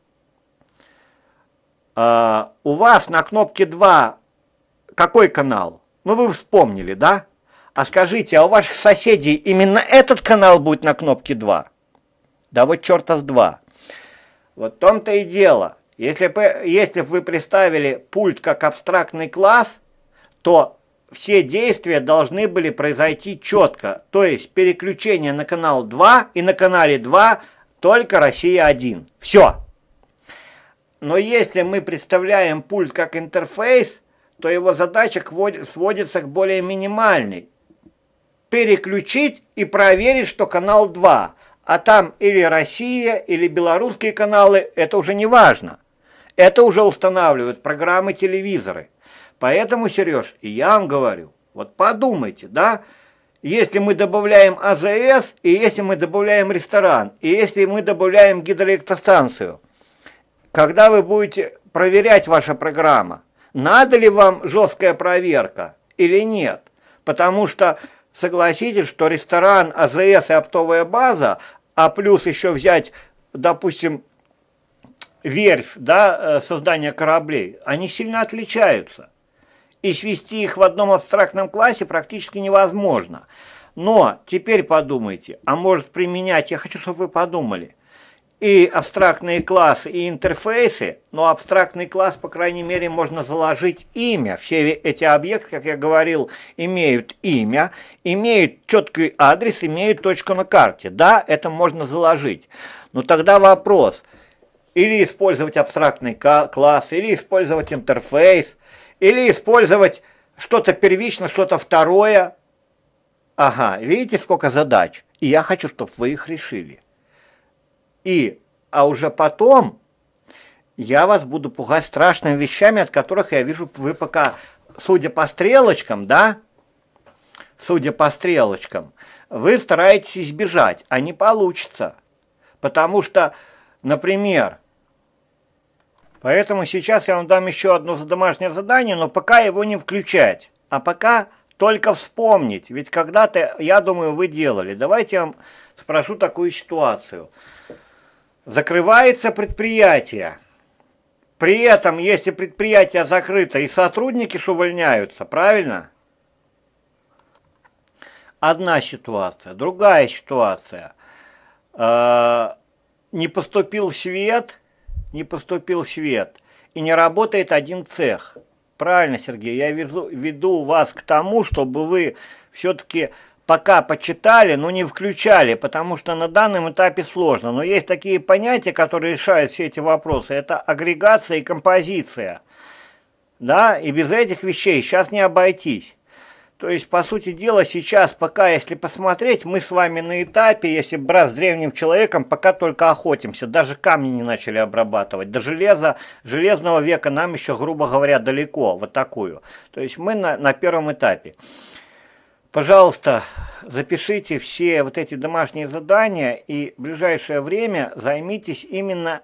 А, у вас на кнопке 2 какой канал? Ну, вы вспомнили, да? А скажите, а у ваших соседей именно этот канал будет на кнопке 2? Да вот черта с 2. Вот в том-то и дело – если бы, если бы вы представили пульт как абстрактный класс, то все действия должны были произойти четко. То есть переключение на канал 2 и на канале 2 только Россия-1. Все. Но если мы представляем пульт как интерфейс, то его задача сводится к более минимальной. Переключить и проверить, что канал 2 а там или Россия, или белорусские каналы, это уже не важно. Это уже устанавливают программы телевизоры. Поэтому, Сереж, и я вам говорю, вот подумайте, да, если мы добавляем АЗС, и если мы добавляем ресторан, и если мы добавляем гидроэлектростанцию, когда вы будете проверять ваша программа, надо ли вам жесткая проверка или нет. Потому что согласитесь, что ресторан, АЗС и оптовая база, а плюс еще взять, допустим, верфь, да, э, создания кораблей, они сильно отличаются. И свести их в одном абстрактном классе практически невозможно. Но теперь подумайте, а может применять, я хочу, чтобы вы подумали, и абстрактные классы, и интерфейсы, но абстрактный класс, по крайней мере, можно заложить имя. Все эти объекты, как я говорил, имеют имя, имеют четкий адрес, имеют точку на карте. Да, это можно заложить. Но тогда вопрос – или использовать абстрактный класс, или использовать интерфейс, или использовать что-то первичное, что-то второе. Ага, видите, сколько задач. И я хочу, чтобы вы их решили. И, а уже потом я вас буду пугать страшными вещами, от которых я вижу, вы пока, судя по стрелочкам, да, судя по стрелочкам, вы стараетесь избежать, а не получится. Потому что, например, Поэтому сейчас я вам дам еще одно домашнее задание, но пока его не включать. А пока только вспомнить, ведь когда-то, я думаю, вы делали. Давайте я вам спрошу такую ситуацию. Закрывается предприятие. При этом, если предприятие закрыто и сотрудники увольняются, правильно? Одна ситуация. Другая ситуация. Э, не поступил свет – не поступил свет и не работает один цех. Правильно, Сергей, я веду, веду вас к тому, чтобы вы все-таки пока почитали, но не включали, потому что на данном этапе сложно. Но есть такие понятия, которые решают все эти вопросы. Это агрегация и композиция. Да, и без этих вещей сейчас не обойтись. То есть, по сути дела, сейчас пока, если посмотреть, мы с вами на этапе, если брать с древним человеком, пока только охотимся. Даже камни не начали обрабатывать. До железа, железного века нам еще, грубо говоря, далеко, вот такую. То есть, мы на, на первом этапе. Пожалуйста, запишите все вот эти домашние задания и в ближайшее время займитесь именно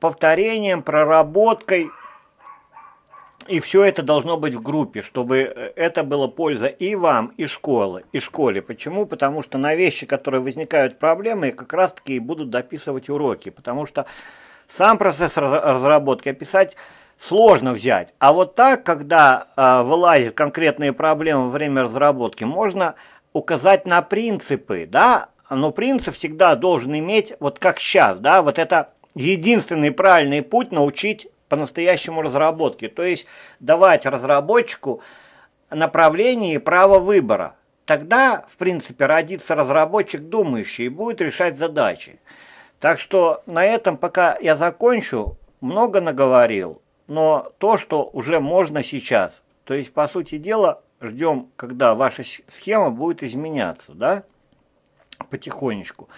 повторением, проработкой, и все это должно быть в группе, чтобы э, это было польза и вам, и школы, и школе. Почему? Потому что на вещи, которые возникают проблемы, как раз-таки и будут дописывать уроки. Потому что сам процесс разработки описать сложно взять. А вот так, когда э, а, вылазят конкретные проблемы во время разработки, можно указать на принципы, да, но принцип всегда должен иметь, вот как сейчас, да, вот это единственный правильный путь научить по-настоящему разработки. То есть давать разработчику направление и право выбора. Тогда, в принципе, родится разработчик думающий и будет решать задачи. Так что на этом пока я закончу. Много наговорил, но то, что уже можно сейчас. То есть, по сути дела, ждем, когда ваша схема будет изменяться, да, потихонечку.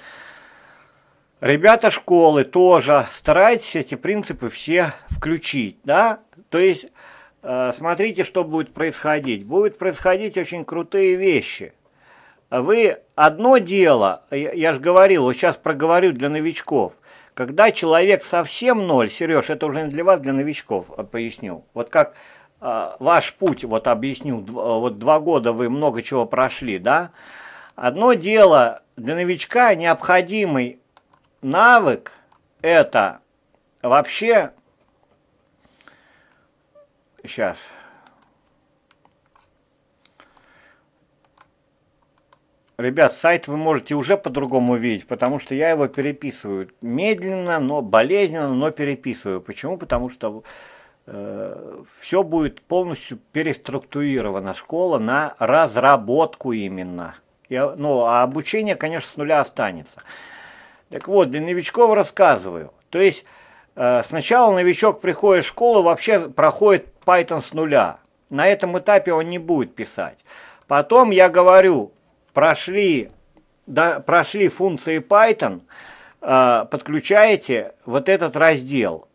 Ребята школы тоже старайтесь эти принципы все включить, да, то есть э, смотрите, что будет происходить. Будут происходить очень крутые вещи. Вы одно дело, я, я же говорил, вот сейчас проговорю для новичков, когда человек совсем ноль, Сереж, это уже не для вас, для новичков э, поясню. Вот как э, ваш путь, вот объясню, дв, э, вот два года вы много чего прошли, да? Одно дело для новичка необходимый навык это вообще... Сейчас. Ребят, сайт вы можете уже по-другому видеть, потому что я его переписываю. Медленно, но болезненно, но переписываю. Почему? Потому что э, все будет полностью переструктурировано. Школа на разработку именно. Я, ну, а обучение, конечно, с нуля останется. Так вот, для новичков рассказываю. То есть э, сначала новичок приходит в школу, вообще проходит Python с нуля. На этом этапе он не будет писать. Потом я говорю, прошли, да, прошли функции Python, э, подключаете вот этот раздел.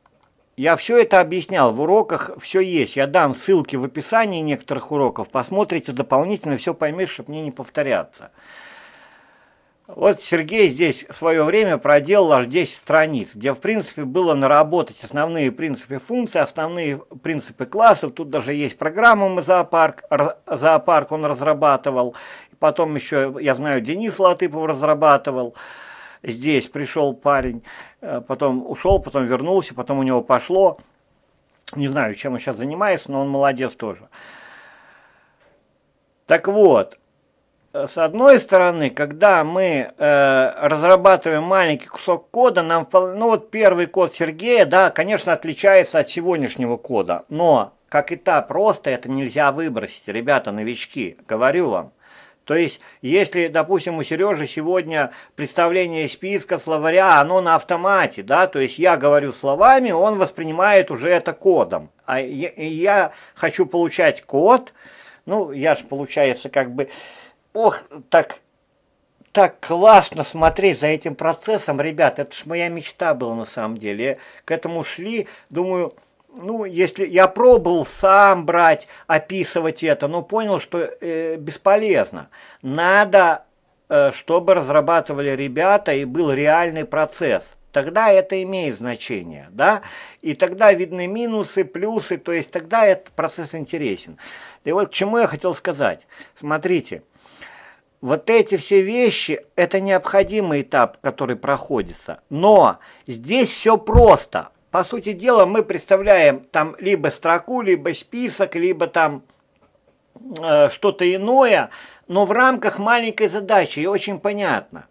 Я все это объяснял, в уроках все есть. Я дам ссылки в описании некоторых уроков, посмотрите дополнительно, все поймешь, чтобы мне не повторяться. Вот Сергей здесь в свое время проделал аж 10 страниц, где, в принципе, было наработать основные принципы функций, основные принципы классов. Тут даже есть программа мы «Зоопарк», «Зоопарк» он разрабатывал. Потом еще, я знаю, Денис Латыпов разрабатывал. Здесь пришел парень, э, потом ушел, потом вернулся, потом у него пошло. Не знаю, чем он сейчас занимается, но он молодец тоже. Так вот, Э, с одной стороны, когда мы э, разрабатываем маленький кусок кода, нам ну вот первый код Сергея, да, конечно, отличается от сегодняшнего кода, но как и та просто это нельзя выбросить, ребята, новички, говорю вам. То есть, если, допустим, у Сережи сегодня представление списка словаря, оно на автомате, да, то есть я говорю словами, он воспринимает уже это кодом. А я, я хочу получать код, ну, я же, получается, как бы Ох, так, так классно смотреть за этим процессом, ребят, это ж моя мечта была на самом деле. к этому шли, думаю, ну, если я пробовал сам брать, описывать это, но понял, что э, бесполезно. Надо, э, чтобы разрабатывали ребята и был реальный процесс тогда это имеет значение, да, и тогда видны минусы, плюсы, то есть тогда этот процесс интересен. И вот к чему я хотел сказать. Смотрите, вот эти все вещи – это необходимый этап, который проходится. Но здесь все просто. По сути дела мы представляем там либо строку, либо список, либо там э, что-то иное, но в рамках маленькой задачи и очень понятно.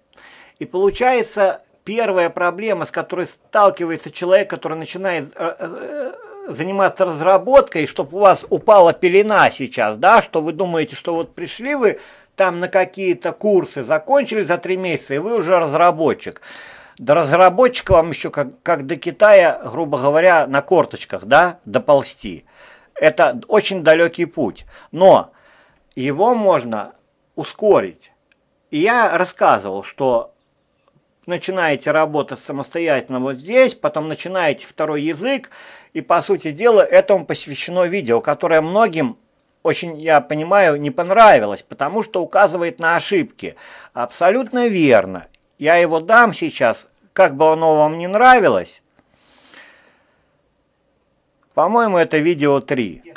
И получается первая проблема, с которой сталкивается человек, который начинает э, э, э заниматься разработкой, чтобы у вас упала пелена сейчас, да, что вы думаете, что вот пришли вы там на какие-то курсы закончили за три месяца, и вы уже разработчик. До разработчика вам еще, как, как до Китая, грубо говоря, на корточках, да, доползти. Это очень далекий путь, но его можно ускорить. И я рассказывал, что начинаете работать самостоятельно вот здесь, потом начинаете второй язык, и, по сути дела, этому посвящено видео, которое многим очень, я понимаю, не понравилось, потому что указывает на ошибки. Абсолютно верно. Я его дам сейчас, как бы оно вам не нравилось. По-моему, это видео 3.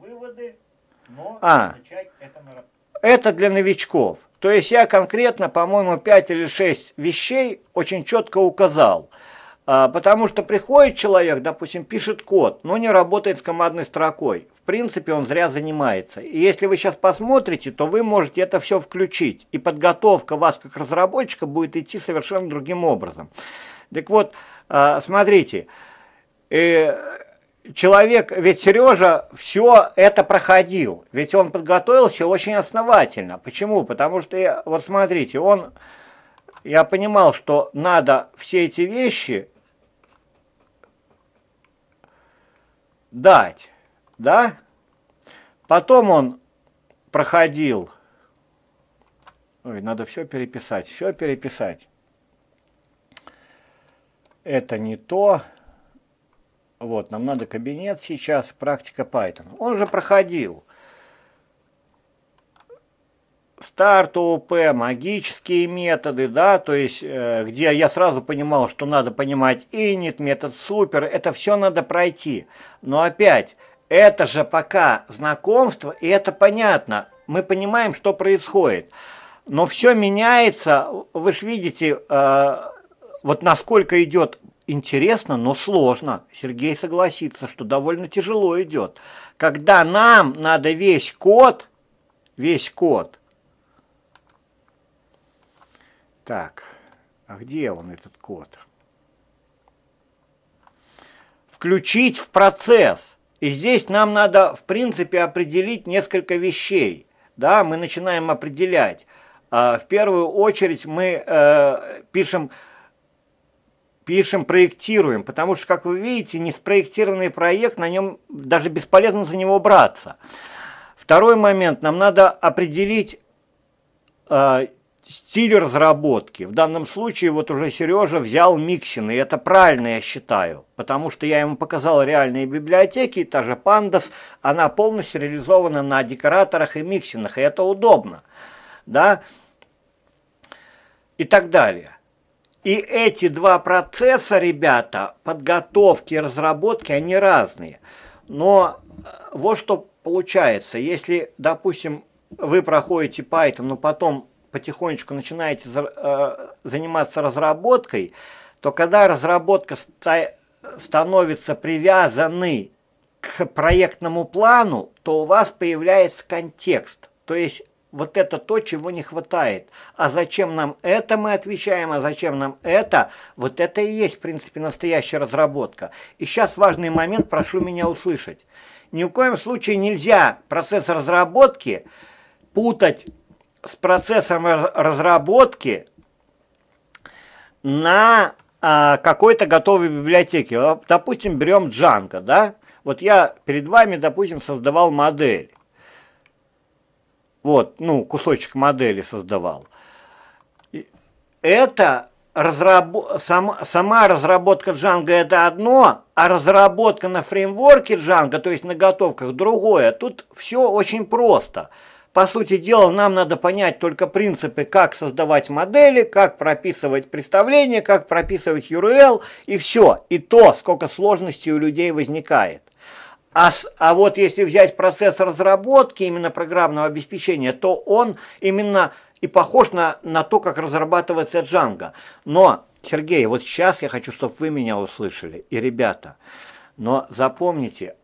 выводы, но а, это на... Это для новичков. То есть я конкретно, по-моему, 5 или 6 вещей очень четко указал. А, потому что приходит человек, допустим, пишет код, но не работает с командной строкой. В принципе, он зря занимается. И если вы сейчас посмотрите, то вы можете это все включить. И подготовка вас как разработчика будет идти совершенно другим образом. Так вот, а, смотрите, э, человек, ведь Сережа все это проходил. Ведь он подготовился очень основательно. Почему? Потому что, вот смотрите, он я понимал, что надо все эти вещи дать, да? Потом он проходил, ой, надо все переписать, все переписать. Это не то. Вот, нам надо кабинет сейчас, практика Python. Он же проходил старт ООП, магические методы, да, то есть э, где я сразу понимал, что надо понимать инит, метод супер, это все надо пройти. Но опять, это же пока знакомство, и это понятно, мы понимаем, что происходит. Но все меняется, вы же видите, э, вот насколько идет интересно, но сложно. Сергей согласится, что довольно тяжело идет. Когда нам надо весь код, весь код Так, а где он, этот код? Включить в процесс. И здесь нам надо, в принципе, определить несколько вещей. Да, мы начинаем определять. А, в первую очередь мы э, пишем пишем, проектируем, потому что, как вы видите, не спроектированный проект, на нем даже бесполезно за него браться. Второй момент, нам надо определить э, стиль разработки. В данном случае вот уже Сережа взял Миксин, и это правильно, я считаю, потому что я ему показал реальные библиотеки, и та же Pandas, она полностью реализована на декораторах и миксинах, и это удобно, да, и так далее. И эти два процесса, ребята, подготовки и разработки, они разные. Но э, вот что получается, если, допустим, вы проходите Python, но потом потихонечку начинаете э, заниматься разработкой, то когда разработка ста становится привязанной к проектному плану, то у вас появляется контекст. То есть вот это то, чего не хватает. А зачем нам это, мы отвечаем, а зачем нам это, вот это и есть, в принципе, настоящая разработка. И сейчас важный момент, прошу меня услышать. Ни в коем случае нельзя процесс разработки путать с процессом разработки на а, какой-то готовой библиотеке. Допустим, берем Django, да? Вот я перед вами, допустим, создавал модель. Вот, ну, кусочек модели создавал. Это разраб, сам, сама разработка Django это одно, а разработка на фреймворке Django, то есть на готовках, другое. Тут все очень просто. По сути дела, нам надо понять только принципы, как создавать модели, как прописывать представления, как прописывать URL, и все. И то, сколько сложностей у людей возникает. А, а вот если взять процесс разработки именно программного обеспечения, то он именно и похож на, на то, как разрабатывается Django. Но, Сергей, вот сейчас я хочу, чтобы вы меня услышали, и ребята, но запомните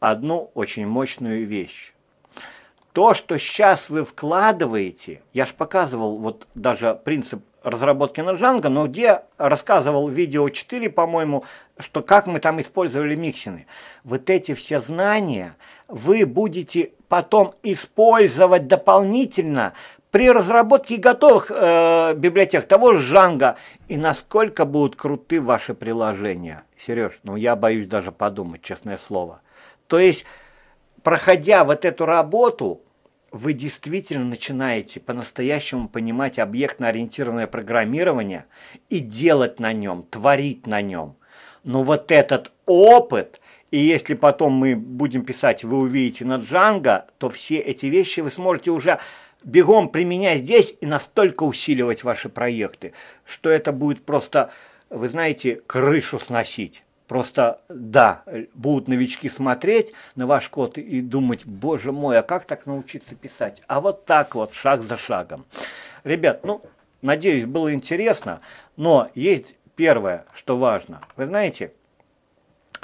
одну очень мощную вещь то, что сейчас вы вкладываете, я же показывал вот даже принцип разработки на Django, но где рассказывал видео 4, по-моему, что как мы там использовали миксины. Вот эти все знания вы будете потом использовать дополнительно при разработке готовых э, библиотек того же Django. И насколько будут круты ваши приложения. Сереж, ну я боюсь даже подумать, честное слово. То есть, проходя вот эту работу, вы действительно начинаете по-настоящему понимать объектно-ориентированное программирование и делать на нем, творить на нем. Но вот этот опыт, и если потом мы будем писать, вы увидите на Джанго, то все эти вещи вы сможете уже бегом применять здесь и настолько усиливать ваши проекты, что это будет просто, вы знаете, крышу сносить. Просто, да, будут новички смотреть на ваш код и думать, боже мой, а как так научиться писать? А вот так вот, шаг за шагом. Ребят, ну, надеюсь, было интересно, но есть первое, что важно. Вы знаете,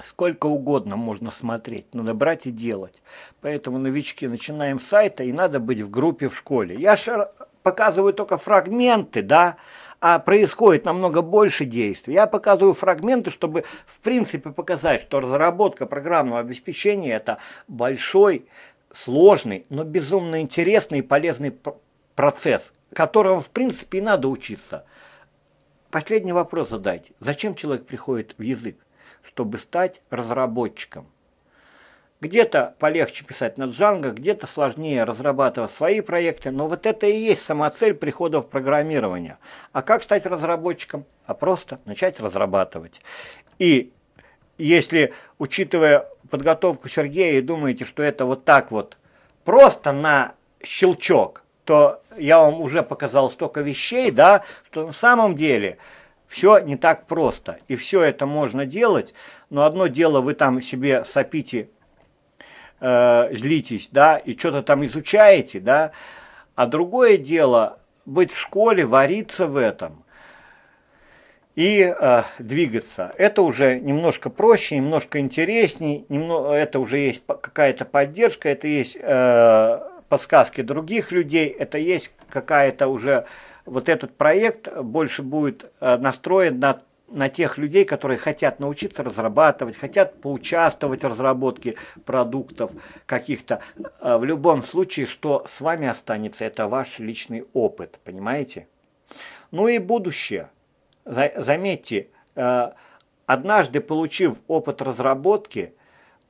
сколько угодно можно смотреть, надо брать и делать. Поэтому, новички, начинаем с сайта, и надо быть в группе в школе. Я же э, показываю только фрагменты, да, а происходит намного больше действий. Я показываю фрагменты, чтобы в принципе показать, что разработка программного обеспечения – это большой, сложный, но безумно интересный и полезный процесс, которого в принципе и надо учиться. Последний вопрос задайте. Зачем человек приходит в язык? Чтобы стать разработчиком. Где-то полегче писать на Django, где-то сложнее разрабатывать свои проекты, но вот это и есть сама цель прихода в программирование. А как стать разработчиком? А просто начать разрабатывать. И если, учитывая подготовку Сергея, и думаете, что это вот так вот, просто на щелчок, то я вам уже показал столько вещей, да, что на самом деле все не так просто. И все это можно делать, но одно дело вы там себе сопите э, злитесь, да, и что-то там изучаете, да, а другое дело быть в школе, вариться в этом и э, двигаться. Это уже немножко проще, немножко интересней, немного, это уже есть какая-то поддержка, это есть э, подсказки других людей, это есть какая-то уже вот этот проект больше будет э, настроен на на тех людей, которые хотят научиться разрабатывать, хотят поучаствовать в разработке продуктов каких-то. Э, в любом случае, что с вами останется, это ваш личный опыт, понимаете? Ну и будущее. Заметьте, э, однажды получив опыт разработки,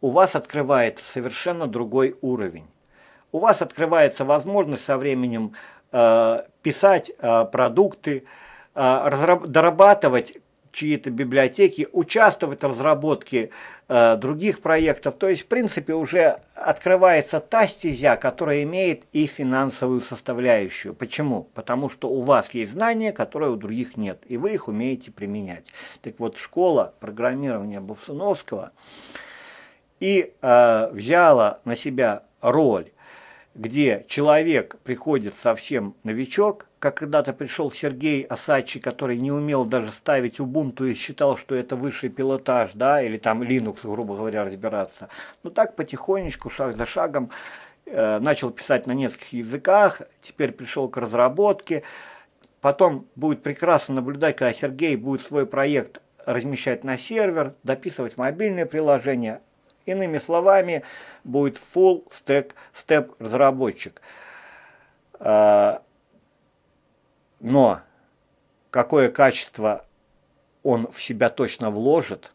у вас открывается совершенно другой уровень. У вас открывается возможность со временем э, писать продукты, дорабатывать чьи-то библиотеки, участвовать в разработке э, других проектов. То есть, в принципе, уже открывается та стезя, которая имеет и финансовую составляющую. Почему? Потому что у вас есть знания, которые у других нет, и вы их умеете применять. Так вот, школа программирования Бовсуновского и э, взяла на себя роль, где человек приходит совсем новичок, как когда-то пришел Сергей Асачи, который не умел даже ставить Ubuntu и считал, что это высший пилотаж, да, или там Linux, грубо говоря, разбираться. Но ну, так потихонечку, шаг за шагом, э, начал писать на нескольких языках, теперь пришел к разработке. Потом будет прекрасно наблюдать, когда Сергей будет свой проект размещать на сервер, дописывать мобильные приложения. Иными словами, будет full stack step разработчик. Э, но какое качество он в себя точно вложит,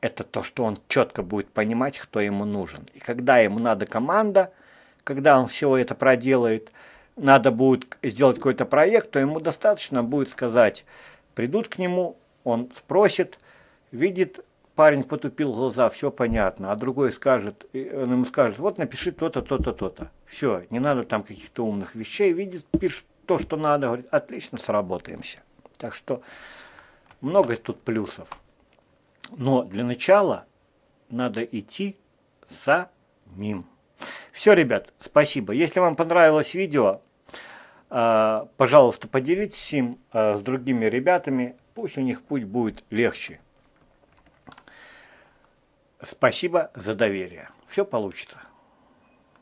это то, что он четко будет понимать, кто ему нужен. И когда ему надо команда, когда он всего это проделает, надо будет сделать какой-то проект, то ему достаточно будет сказать, придут к нему, он спросит, видит, парень потупил глаза, все понятно, а другой скажет, он ему скажет, вот напиши то-то, то-то, то-то. Все, не надо там каких-то умных вещей, видит, пишет, то, что надо, говорит, отлично сработаемся. Так что много тут плюсов. Но для начала надо идти самим. Все, ребят, спасибо. Если вам понравилось видео, э, пожалуйста, поделитесь им э, с другими ребятами. Пусть у них путь будет легче. Спасибо за доверие. Все получится.